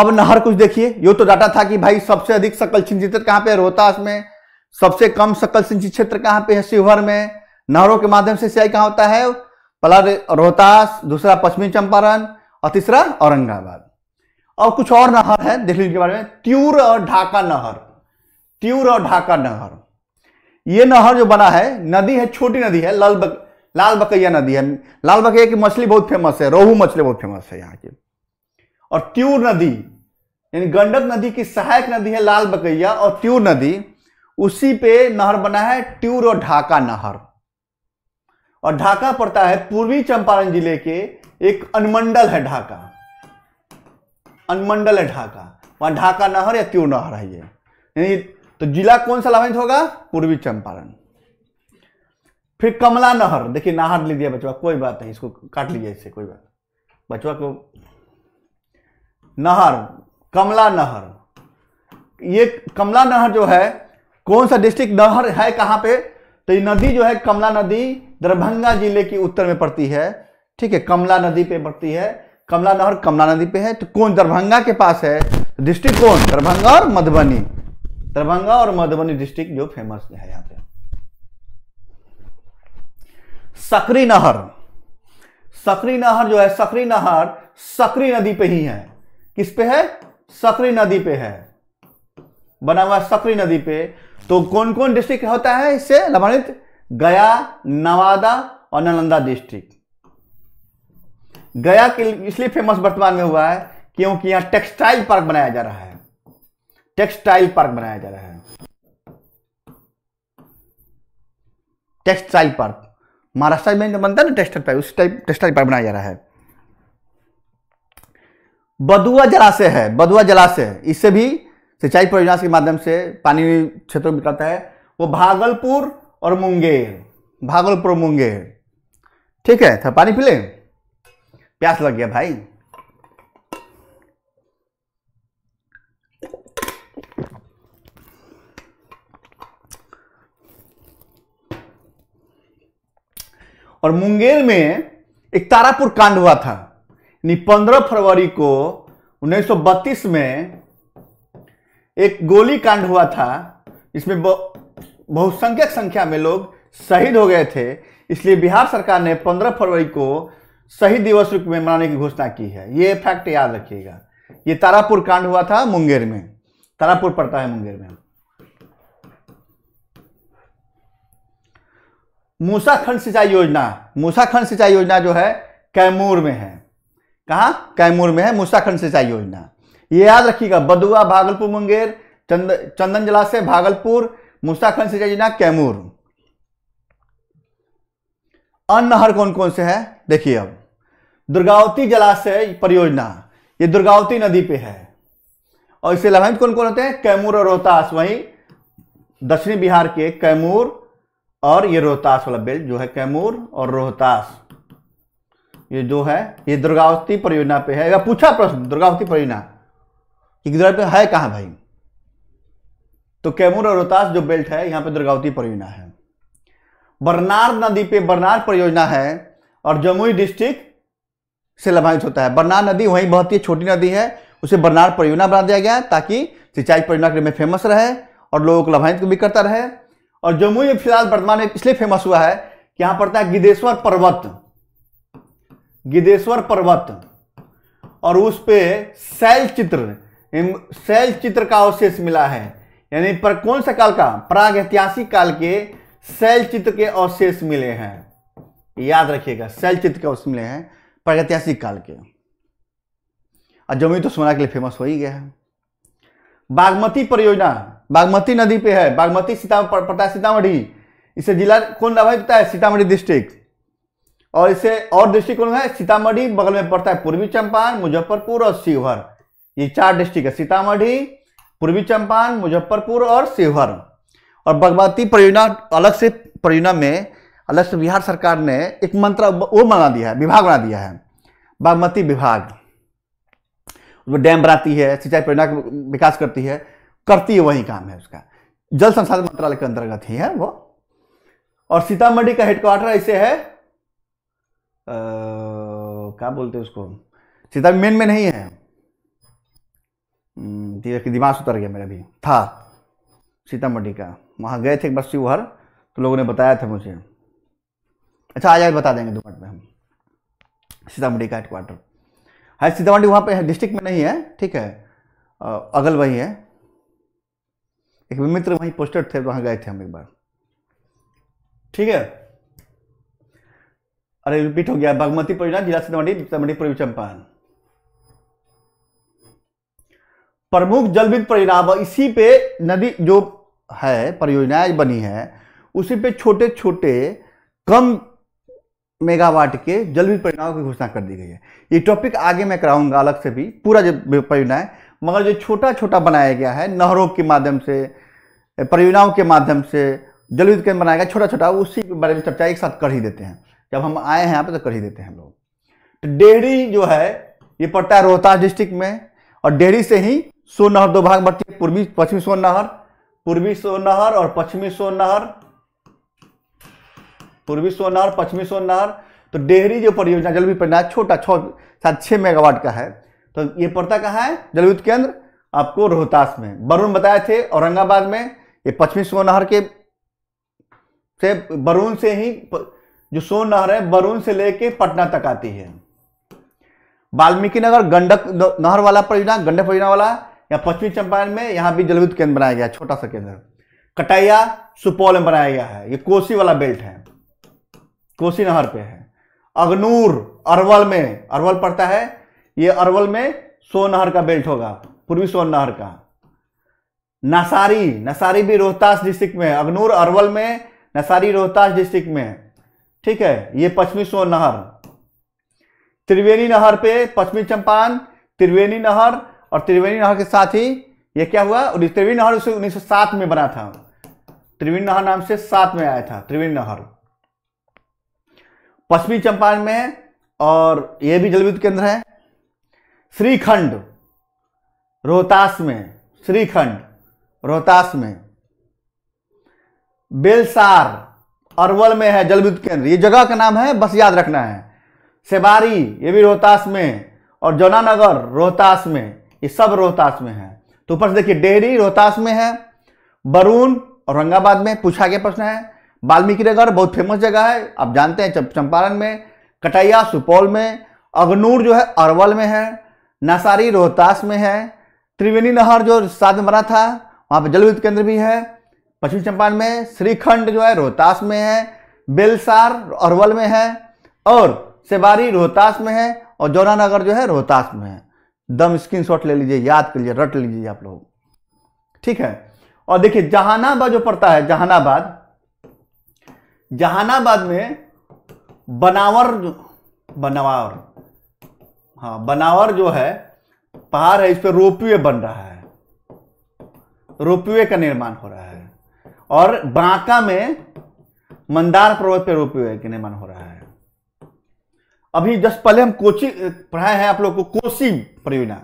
A: अब नहर कुछ देखिए यो तो डाटा था कि भाई सबसे अधिक सकल सिंचित क्षेत्र कहां पे है रोहतास में सबसे कम सकल सिंचित क्षेत्र कहां पे है शिवहर में नहरों के माध्यम से सिंचाई कहां होता है पला रोहतास दूसरा पश्चिमी चंपारण और तीसरा औरंगाबाद और कुछ और नहर है देख लीजिए बारे में त्यूर और ढाका नहर त्यूर और ढाका नहर ये नहर जो बना है नदी है छोटी नदी है लाल बक लाल बकैया नदी है लाल बकैया की मछली बहुत फेमस है रोहू मछली बहुत फेमस है यहाँ की और त्यूर नदी यानी गंडक नदी की सहायक नदी है लाल बकैया और त्यूर नदी उसी पे नहर बना है ट्यूर और ढाका नहर और ढाका पड़ता है पूर्वी चंपारण जिले के एक अनुमंडल है ढाका अनुमंडल है ढाका वहां ढाका नहर या त्यूर नहर है ये यानी तो जिला कौन सा लाभान्वित होगा पूर्वी चंपारण फिर कमला नहर देखिए नहर ले दिया बचवा कोई बात नहीं इसको काट लीजिए इससे कोई बात बचवा को नहर कमला नहर ये कमला नहर जो है कौन सा डिस्ट्रिक्ट नहर है कहां पे तो ये नदी जो है कमला नदी दरभंगा जिले की उत्तर में पड़ती है ठीक है कमला नदी पे पड़ती है कमला नहर कमला नदी पे है तो कौन दरभंगा के पास है डिस्ट्रिक्ट तो कौन दरभंगा और मधुबनी दरभंगा और मधुबनी डिस्ट्रिक्ट जो फेमस है यहाँ पे सकरी नहर सकरी नहर जो है सकरी नहर सकरी नदी पे ही है किस पे है सकरी नदी पे है बना हुआ सकरी नदी पे तो कौन कौन डिस्ट्रिक्ट होता है इससे लाभान्वित गया नवादा और नालंदा डिस्ट्रिक्ट गया के इसलिए फेमस वर्तमान में हुआ है क्योंकि यहां टेक्सटाइल पार्क बनाया जा रहा है टेक्सटाइल पार्क बनाया जा रहा है टेक्सटाइल पार्क महाराष्ट्र में जो बनता है ना टेक्सटाइल पार्क उस टाइप टेक्सटाइल पार्क बनाया जा रहा है बदुआ जलाशय है बदुआ जलाशय इससे भी सिंचाई परियोजना के माध्यम से पानी क्षेत्र में निकलता है वो भागलपुर और मुंगेर भागलपुर मुंगेर ठीक है था पानी पी लें प्यास लग गया भाई और मुंगेर में एक तारापुर कांड हुआ था यानी पंद्रह फरवरी को 1932 में एक गोली कांड हुआ था इसमें बहुसंख्यक संख्या में लोग शहीद हो गए थे इसलिए बिहार सरकार ने 15 फरवरी को शहीद दिवस रूप में मनाने की घोषणा की है ये फैक्ट याद रखिएगा ये तारापुर कांड हुआ था मुंगेर में तारापुर पड़ता है मुंगेर में मूसाखंड सिंचाई योजना मूसाखंड सिंचाई योजना जो है कैमूर में है कहा कैमूर में है मूसाखंड सिंचाई योजना ये याद रखिएगा बदुआ भागलपुर मुंगेर चंद चंदन जलाशय भागलपुर मूसाखंड सिंचाई योजना कैमूर अन्य नहर कौन कौन से है देखिए अब दुर्गावती जलाशय परियोजना ये दुर्गावती नदी पे है और इसे लाभान्वित कौन कौन होते हैं कैमूर और रोहतास वहीं दक्षिणी बिहार के कैमूर और ये रोहतास वाला बेल्ट जो है कैमूर और रोहतास ये जो है ये दुर्गावती परियोजना पे है पूछा प्रश्न दुर्गावती परियोजना कि है कहां भाई तो कैमूर और रोहतास जो बेल्ट है यहाँ पे दुर्गावती परियोजना है बरनार नदी पे बरनार परियोजना है और जमुई डिस्ट्रिक्ट से लाभांश होता है बरनार नदी वही बहुत ही छोटी नदी है उसे बरनार परियोजना बना दिया गया ताकि सिंचाई परियोजना के लिए फेमस रहे और लोगों को लाभान्वित भी करता रहे और जम्मू ये फिलहाल वर्तमान में इसलिए फेमस हुआ है कि यहां पड़ता है गिदेश्वर पर्वत गिदेश्वर पर्वत और उस पे शैल चित्र शैल चित्र का अवशेष मिला है यानी पर कौन सा काल का प्राग ऐतिहासिक काल के शैल चित्र के अवशेष मिले हैं याद रखिएगा शैल चित्र के अवशेष मिले हैं प्राग ऐतिहासिक काल के और जमुई तो सोना के लिए फेमस हो ही गया है बागमती परियोजना बागमती नदी पे है बागमती सीता पड़ता है सीतामढ़ी इसे जिला कौन लाभान्वित होता है सीतामढ़ी डिस्ट्रिक्ट और इसे और डिस्ट्रिक्ट कौन है सीतामढ़ी बगल में पड़ता है पूर्वी चंपारण मुजफ्फरपुर और शिवहर ये चार डिस्ट्रिक्ट है सीतामढ़ी पूर्वी चंपारण मुजफ्फरपुर और शिवहर और बागमती परियोजना अलग से परियोजना में अलग से बिहार सरकार ने एक मंत्र वो बना दिया है विभाग बना दिया है बागमती विभाग उसमें डैम बनाती है सिंचाई परियोजना का विकास करती है करती है वही काम है उसका जल संसाधन मंत्रालय के अंतर्गत ही है वो और सीतामढ़ी का हेडक्वार्टर ऐसे है आ, क्या बोलते हैं उसको सीता मेन में नहीं है हम्म, दिमाग उतर गया मेरा भी था सीतामढ़ी का वहाँ गए थे एक बार शिवहर तो लोगों ने बताया था मुझे अच्छा आ जाए बता देंगे दो मिनट में हम सीतामढ़ी का हेडक्वार्टर है हाँ, सीतामढ़ी वहाँ पे है डिस्ट्रिक्ट में नहीं है ठीक है अगल वही है एक मित्र वहीं पोस्टर थे वहाँ गए थे हम एक बार ठीक है अरे रिपीट हो गया बागमती परियोजना जिला सीतामढ़ी सीतामढ़ी पूर्वी चंपारण प्रमुख विद्युत परियोजना इसी पे नदी जो है परियोजनाएं बनी है उसी पे छोटे छोटे कम मेगावाट के विद्युत परियोजनाओं की घोषणा कर दी गई है ये टॉपिक आगे मैं कराऊंगा अलग से भी पूरा परियोजनाएं मगर जो छोटा छोटा बनाया गया है नहरों के माध्यम से परियोजनाओं के माध्यम से विद्युत केंद्र बनाया गया छोटा छोटा उसी के बारे में चर्चा एक साथ कर ही देते हैं जब हम आए हैं यहाँ पे तो कर ही देते हैं लोग तो डेहरी जो है ये पड़ता है रोहतास डिस्ट्रिक्ट में और डेहरी से ही सोन नहर दो भाग बढ़ती है पूर्वी पश्चिमी सोन नहर पूर्वी सोन नहर और पश्चिमी सोन नहर पूर्वी सोन नहर पश्चिमी सोन नहर तो डेहरी जो परियोजना जल भी परियोजना छोटा छः सात छः मेगावाट का है तो ये पड़ता कहाँ है जलविद्युत केंद्र आपको रोहतास में वरुण बताए थे औरंगाबाद में ये पश्चिमी सोन नहर के से वरुण से ही जो सोन नहर है वरुण से लेके पटना तक आती है वाल्मीकि नगर गंडक नहर वाला परियोजना गंडक परियोजना वाला या पश्चिमी चंपारण में यहाँ भी जलविद्युत केंद्र बनाया गया छोटा सा केंद्र कटैया सुपौल में बनाया गया है ये कोसी वाला बेल्ट है कोसी नहर पे है अगनूर अरवल में अरवल पड़ता है ये अरवल में सोनहर नहर का बेल्ट होगा पूर्वी सोन नहर का नसारी नसारी भी रोहतास डिस्ट्रिक्ट में अगनूर अरवल में नसारी रोहतास डिस्ट्रिक्ट में ठीक है ये पश्चिमी सोन नहर त्रिवेणी नहर पे पश्चिमी चंपारण त्रिवेणी नहर और त्रिवेणी नहर के साथ ही ये क्या हुआ त्रिवेणी नहर उसे 1907 में बना था त्रिवेणी नहर नाम से सात में आया था त्रिवेणी नहर पश्चिमी चंपारण में और यह भी जलविद्युत केंद्र है श्रीखंड रोहतास में श्रीखंड रोहतास में बेलसार अरवल में है जल विद्युत केंद्र ये जगह का नाम है बस याद रखना है सेबारी ये भी रोहतास में और जौनानगर रोहतास में ये सब रोहतास में है तो ऊपर से देखिए डेहरी रोहतास में है बरून औरंगाबाद में पूछा गया प्रश्न है वाल्मीकि नगर बहुत फेमस जगह है आप जानते हैं चंपारण में कटैया सुपौल में अगनूर जो है अरवल में है नासारी रोहतास में है त्रिवेणी नहर जो साथ में बना था वहाँ पर जल विद्युत केंद्र भी है पश्चिम चंपारण में श्रीखंड जो है रोहतास में है बेलसार अरवल में है और सेबारी रोहतास में है और नगर जो है रोहतास में है दम स्क्रीन शॉट ले लीजिए याद कर लीजिए रट लीजिए आप लोग ठीक है और देखिए जहानाबाद जो पड़ता है जहानाबाद जहानाबाद में बनावर बनावर हाँ बनावर जो है पहाड़ है इस पर रोपवे बन रहा है रोपवे का निर्माण हो रहा है और बांका में मंदार पर्वत पर रोपवे का निर्माण हो रहा है अभी जस्ट पहले हम कोची पढ़ाए हैं आप लोग को कोसी परियोजना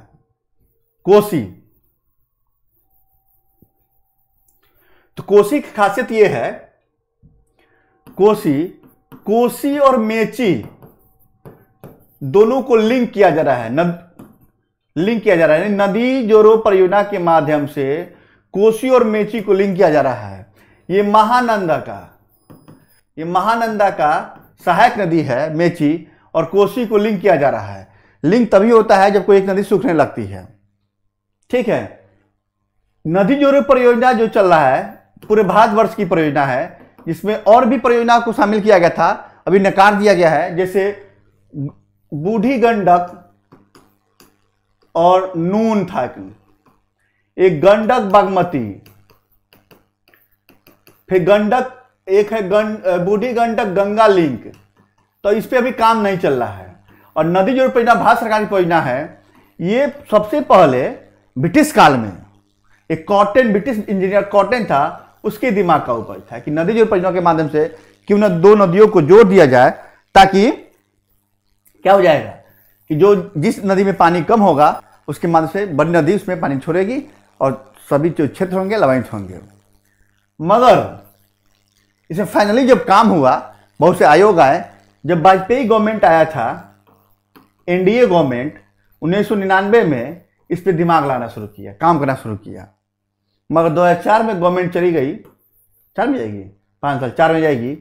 A: कोसी तो कोसी की खासियत यह है कोसी कोसी और मेची दोनों को लिंक किया जा रहा है नद लिंक किया जा रहा है नदी जोरो परियोजना के माध्यम से कोसी और मेची को लिंक किया जा रहा है ये महानंदा का ये महानंदा का सहायक नदी है मेची और कोसी को लिंक किया जा रहा है लिंक तभी होता है जब कोई एक नदी सूखने लगती है ठीक है नदी जोरो परियोजना जो चल रहा है पूरे भारतवर्ष की परियोजना है जिसमें और भी परियोजना को शामिल किया गया था अभी नकार दिया गया है जैसे बूढ़ी गंडक और नून थाकन एक गंडक बागमती फिर गंडक एक है गं, बूढ़ी गंडक गंगा लिंक तो इस पर अभी काम नहीं चल रहा है और नदी जो परियोजना भारत सरकार की परियोजना है ये सबसे पहले ब्रिटिश काल में एक कॉटन ब्रिटिश इंजीनियर कॉटन था उसके दिमाग का उपज था कि नदी जो परियोजना के माध्यम से क्यों ना दो नदियों को जोड़ दिया जाए ताकि क्या हो जाएगा कि जो जिस नदी में पानी कम होगा उसके माध्यम से बड़ी नदी उसमें पानी छोड़ेगी और सभी जो क्षेत्र होंगे लवाइंस होंगे मगर इसे फाइनली जब काम हुआ बहुत से आयोग आए जब वाजपेयी गवर्नमेंट आया था एनडीए गवर्नमेंट 1999 में इस पर दिमाग लाना शुरू किया काम करना शुरू किया मगर 2004 में गवर्नमेंट चली गई चार में जाएगी पाँच साल चार में जाएगी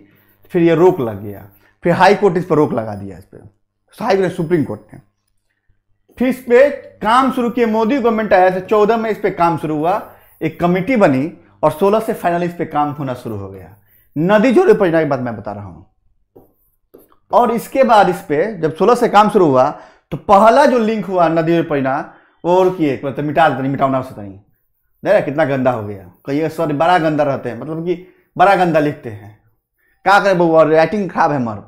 A: फिर ये रोक लग गया फिर हाई कोर्ट इस पर रोक लगा दिया इस पर हाई सुप्रीम कोर्ट ने फिर इस पर काम शुरू किए मोदी गवर्नमेंट आया था चौदह में इस पे काम शुरू हुआ एक कमेटी बनी और सोलह से फाइनल इस पर काम होना शुरू हो गया नदी जोड़ परियोजना की बात मैं बता रहा हूं और इसके बाद इस पर जब सोलह से काम शुरू हुआ तो पहला जो लिंक हुआ नदी जोड़ परियोजना वो और किए मतलब मिटा देता मिटाना से तो नहीं कितना गंदा हो गया कही सॉरी बड़ा गंदा रहते हैं मतलब कि बड़ा गंदा लिखते हैं क्या करें और राइटिंग खराब है मर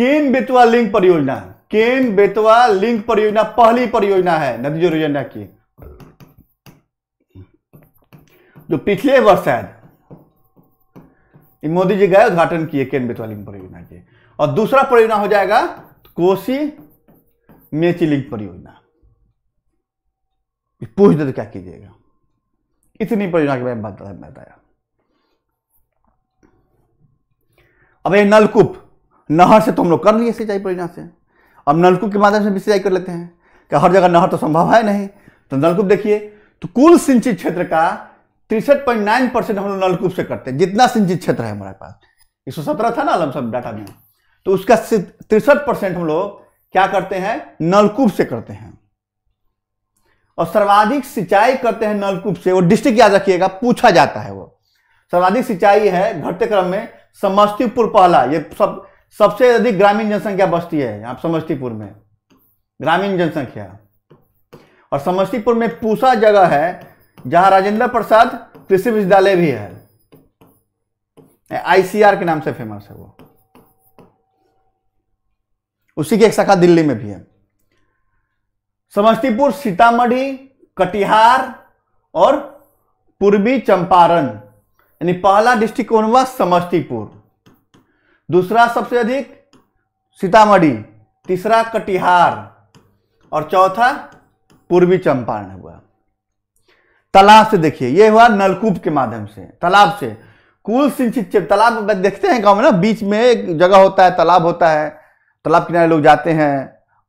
A: केन बेतवा लिंक परियोजना केन बेतवा लिंक परियोजना पहली परियोजना है नदी जोड़ योजना की जो पिछले वर्ष शायद मोदी जी गए उद्घाटन किए केन बेतवा लिंक परियोजना की और दूसरा परियोजना हो जाएगा कोसी मेची लिंक परियोजना पूछ दे तो क्या कीजिएगा इतनी परियोजना के बारे में बताया अब ये नलकूप नहर से तो हम लोग कर लिए सिंचाई परियोजना से अब नलकूप के माध्यम से भी सिंचाई कर लेते हैं कि हर जगह नहर तो संभव है नहीं तो नलकूप देखिए तो कुल सिंचित क्षेत्र का तिरसठ पॉइंट नाइन परसेंट हम लोग नलकूप से करते हैं जितना सिंचित क्षेत्र है हमारे पास एक सौ सत्रह था ना लमसम डाटा में तो उसका तिरसठ परसेंट हम लोग क्या करते हैं नलकूप से करते हैं और सर्वाधिक सिंचाई करते हैं नलकूप से वो डिस्ट्रिक्ट याद रखिएगा पूछा जाता है वो सर्वाधिक सिंचाई है घटते क्रम में समस्तीपुर पहला ये सब सबसे अधिक ग्रामीण जनसंख्या बस्ती है आप समस्तीपुर में ग्रामीण जनसंख्या और समस्तीपुर में पूसा जगह है जहां राजेंद्र प्रसाद कृषि विश्वविद्यालय भी है आईसीआर के नाम से फेमस है वो उसी की एक शाखा दिल्ली में भी है समस्तीपुर सीतामढ़ी कटिहार और पूर्वी चंपारण यानी पहला डिस्ट्रिक्ट कौन हुआ समस्तीपुर दूसरा सबसे अधिक सीतामढ़ी तीसरा कटिहार और चौथा पूर्वी चंपारण हुआ तालाब से देखिए ये हुआ नलकूप के माध्यम से तालाब से कुल सिंचित क्षेत्र तालाब देखते हैं गाँव में ना बीच में एक जगह होता है तालाब होता है तालाब किनारे लोग जाते हैं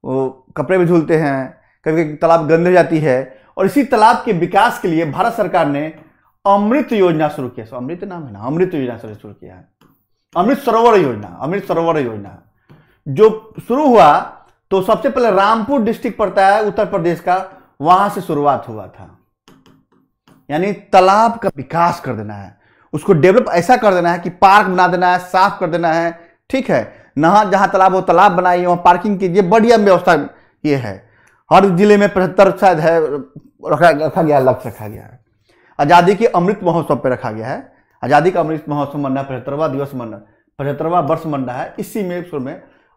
A: वो कपड़े भी धुलते हैं कभी कभी तालाब गंदे जाती है और इसी तालाब के विकास के लिए भारत सरकार ने अमृत योजना शुरू किया अमृत नाम है ना अमृत योजना शुरू किया है अमृत सरोवर योजना अमृत सरोवर योजना जो शुरू हुआ तो सबसे पहले रामपुर डिस्ट्रिक्ट पड़ता है उत्तर प्रदेश का वहां से शुरुआत हुआ था यानी तालाब का विकास कर देना है उसको डेवलप ऐसा कर देना है कि पार्क बना देना है साफ कर देना है ठीक है नहा जहां तालाब हो तालाब बनाइए वहां पार्किंग कीजिए बढ़िया व्यवस्था ये है हर जिले में पचहत्तर शायद है रखा रखा गया लक्ष्य रखा गया है आज़ादी के अमृत महोत्सव पर रखा गया है आज़ादी का अमृत महोत्सव मन रहा है पचहत्तरवा दिवस मन रहा है पचहत्तरवा वर्ष मन रहा है इसी में में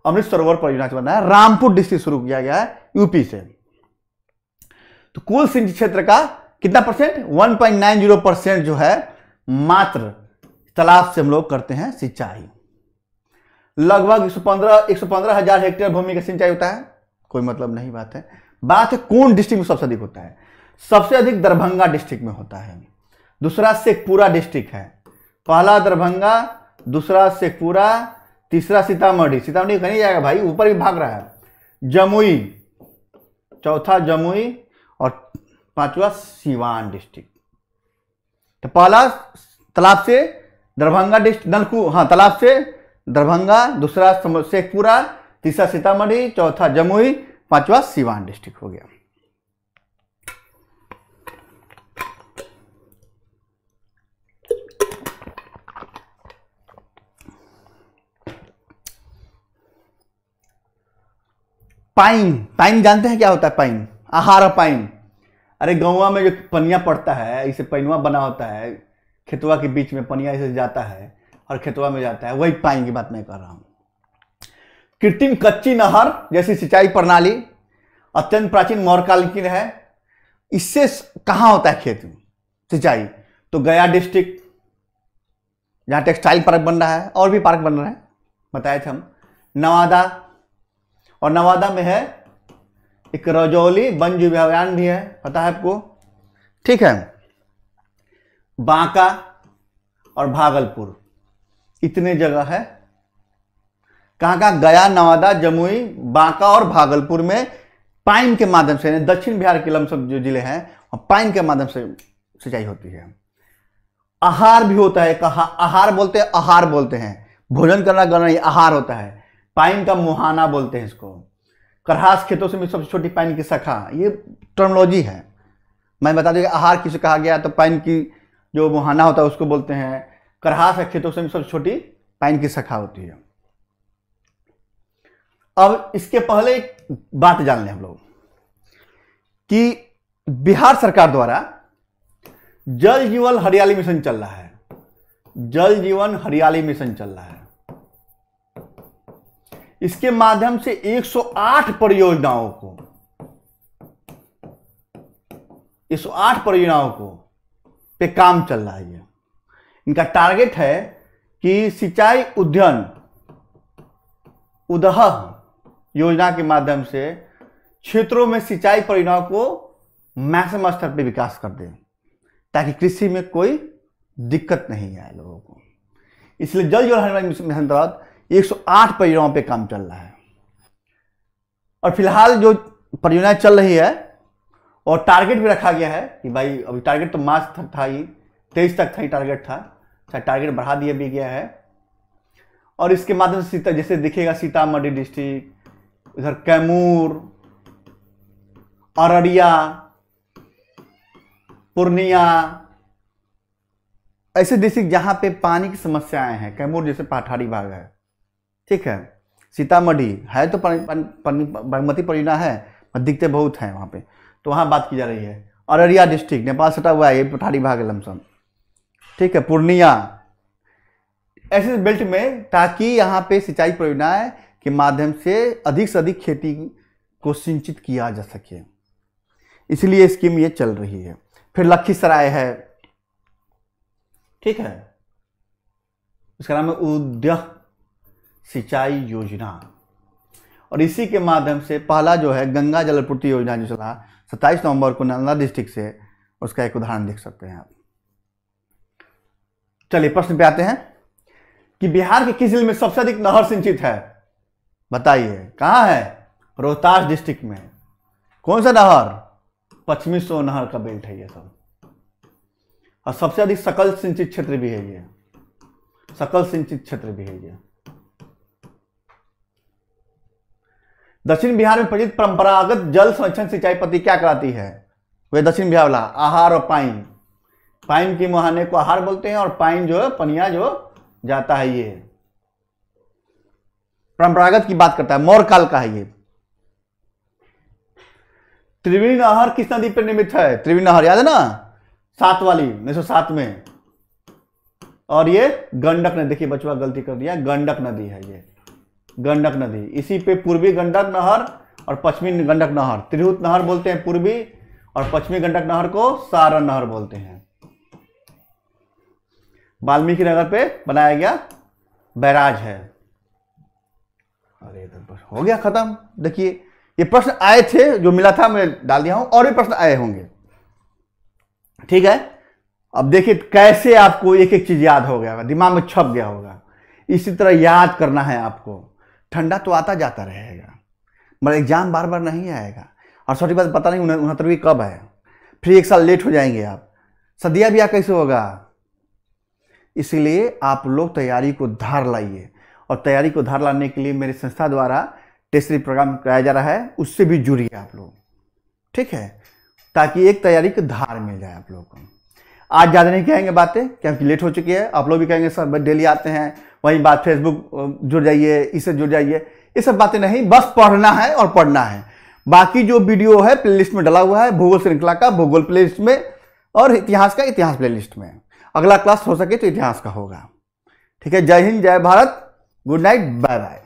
A: अमृत सरोवर परियोजना बना है रामपुर डिस्ट्रिक्ट शुरू किया गया है यूपी से तो कुल सिंचित क्षेत्र का कितना परसेंट 1.90 परसेंट जो है मात्र तालाब से हम लोग करते हैं सिंचाई लगभग 115 115 हजार हेक्टेयर भूमि का सिंचाई होता है कोई मतलब नहीं बात है बात है कौन डिस्ट्रिक्ट में सबसे अधिक होता है सबसे अधिक दरभंगा डिस्ट्रिक्ट में होता है दूसरा शेखपुरा डिस्ट्रिक्ट है पहला दरभंगा दूसरा शेखपुरा तीसरा सीतामढ़ी सीतामढ़ी कहीं जाएगा भाई ऊपर भी भाग रहा है जमुई चौथा जमुई और पांचवा सिवान डिस्ट्रिक्ट तो पहला तालाब से दरभंगा डिस्ट्रिक्ट नलकू हाँ तालाब से दरभंगा दूसरा शेखपुरा तीसरा सीतामढ़ी चौथा जमुई पांचवा सिवान डिस्ट्रिक्ट हो गया पाइन पाइन जानते हैं क्या होता है पाइन आहारा पाइन अरे गौवा में जो पनिया पड़ता है इसे पैनुआ बना होता है खेतवा के बीच में पनिया इसे जाता है और खेतवा में जाता है वही पाइन की बात मैं कर रहा हूँ कृत्रिम कच्ची नहर जैसी सिंचाई प्रणाली अत्यंत प्राचीन मौर्यकाल की है इससे कहाँ होता है खेत में सिंचाई तो गया डिस्ट्रिक्ट जहाँ टेक्सटाइल पार्क बन रहा है और भी पार्क बन रहे हैं बताए थे हम नवादा और नवादा में है एक रजौली वन जीव भी है पता है आपको ठीक है बांका और भागलपुर इतने जगह है कहाँ कहाँ गया नवादा जमुई बांका और भागलपुर में पाइन के माध्यम से दक्षिण बिहार के लमसम जो जिले हैं वहाँ पाइन के माध्यम से सिंचाई होती है आहार भी होता है कहा आहार बोलते हैं आहार बोलते हैं भोजन करना करना आहार होता है पाइन का मुहाना बोलते हैं इसको करहास खेतों से मेरी सबसे छोटी पाइन की शाखा ये टर्मोलॉजी है मैं बता दूँ आहार किसे कहा गया तो पाइन की जो मुहाना होता है उसको बोलते हैं करहास है खेतों से सबसे छोटी पाइन की शाखा होती है अब इसके पहले एक बात जान लें हम लोग कि बिहार सरकार द्वारा जल जीवन हरियाली मिशन चल रहा है जल जीवन हरियाली मिशन चल रहा है इसके माध्यम से 108 परियोजनाओं को 108 परियोजनाओं को पे काम चल रहा है इनका टारगेट है कि सिंचाई उद्यन उदह योजना के माध्यम से क्षेत्रों में सिंचाई परियोजनाओं को मैक्सिम स्तर पर विकास कर दें ताकि कृषि में कोई दिक्कत नहीं आए लोगों को इसलिए जल जीवन हरियाणा मिशन अंतर्गत 108 परियोजनाओं पर काम चल रहा है और फिलहाल जो परियोजनाएं चल रही है और टारगेट भी रखा गया है कि भाई अभी टारगेट तो मार्च तक था ही तेईस तक था ही टारगेट था अच्छा टारगेट बढ़ा दिया भी गया है और इसके माध्यम से सीता जैसे दिखेगा सीतामढ़ी डिस्ट्रिक्ट इधर कैमूर अररिया पूर्णिया ऐसे डिस्ट्रिक्ट जहाँ पे पानी की समस्याएं हैं कैमूर जैसे पाठारी भाग है ठीक है सीतामढ़ी है तो बागमती परियोजना है दिखते बहुत हैं वहाँ पे तो वहाँ बात की जा रही है अररिया डिस्ट्रिक्ट नेपाल सटा हुआ है ये पठारी भाग लमसम ठीक है पूर्णिया ऐसे बेल्ट में ताकि यहाँ पे सिंचाई परियोजनाएं के माध्यम से अधिक से अधिक खेती को सिंचित किया जा सके इसलिए स्कीम ये चल रही है फिर लखीसराय है ठीक है इसका नाम है उद्यक सिंचाई योजना और इसी के माध्यम से पहला जो है गंगा जलपूर्ति योजना जो चला सत्ताईस नवंबर को नालंदा डिस्ट्रिक्ट से उसका एक उदाहरण देख सकते हैं आप चलिए प्रश्न पे आते हैं कि बिहार के किस जिले में सबसे अधिक नहर सिंचित है बताइए कहाँ है रोहतास डिस्ट्रिक्ट में कौन सा नहर पश्चिमी सो नहर का बेल्ट है यह सब और सबसे अधिक सकल सिंचित क्षेत्र भी है यह सकल सिंचित क्षेत्र भी है यह दक्षिण बिहार में प्रचलित परंपरागत जल संरक्षण सिंचाई पद्धति क्या कराती है वह दक्षिण बिहार वाला आहार और पाइन पाइन की मुहाने को आहार बोलते हैं और पाइन जो है पनिया जो जाता है ये परंपरागत की बात करता है मोर काल का है ये त्रिवेणी नहर किस नदी पर निर्मित है त्रिवेणी नहर याद है ना सात वाली उन्नीस सौ सात में और ये गंडक नदी देखिए बचवा गलती कर दिया गंडक नदी है ये गंडक नदी इसी पे पूर्वी गंडक नहर और पश्चिमी गंडक नहर त्रिहुत नहर बोलते हैं पूर्वी और पश्चिमी गंडक नहर को सारण नहर बोलते हैं वाल्मीकि नगर पे बनाया गया बैराज है अरे हो गया खत्म देखिए ये प्रश्न आए थे जो मिला था मैं डाल दिया हूं और भी प्रश्न आए होंगे ठीक है अब देखिए कैसे आपको एक एक चीज याद हो गया दिमाग में छप गया होगा इसी तरह याद करना है आपको ठंडा तो आता जाता रहेगा मगर एग्ज़ाम बार बार नहीं आएगा और छोटी बात पता नहीं उनहत्तरवीं कब है फिर एक साल लेट हो जाएंगे आप सदिया ब्याह कैसे होगा इसलिए आप लोग तैयारी को धार लाइए और तैयारी को धार लाने के लिए मेरी संस्था द्वारा टेस्टरी प्रोग्राम कराया जा रहा है उससे भी जुड़िए आप लोग ठीक है ताकि एक तैयारी की धार मिल जाए आप लोग को आज ज़्यादा नहीं कहेंगे बातें क्योंकि लेट हो चुकी है आप लोग भी कहेंगे सर डेली आते हैं वहीं बात फेसबुक जुड़ जाइए इससे जुड़ जाइए ये सब बातें नहीं बस पढ़ना है और पढ़ना है बाकी जो वीडियो है प्लेलिस्ट में डला हुआ है भूगोल श्रृंखला का भूगोल प्लेलिस्ट में और इतिहास का इतिहास प्लेलिस्ट में अगला क्लास हो सके तो इतिहास का होगा ठीक है जय हिंद जय Bharat good night bye bye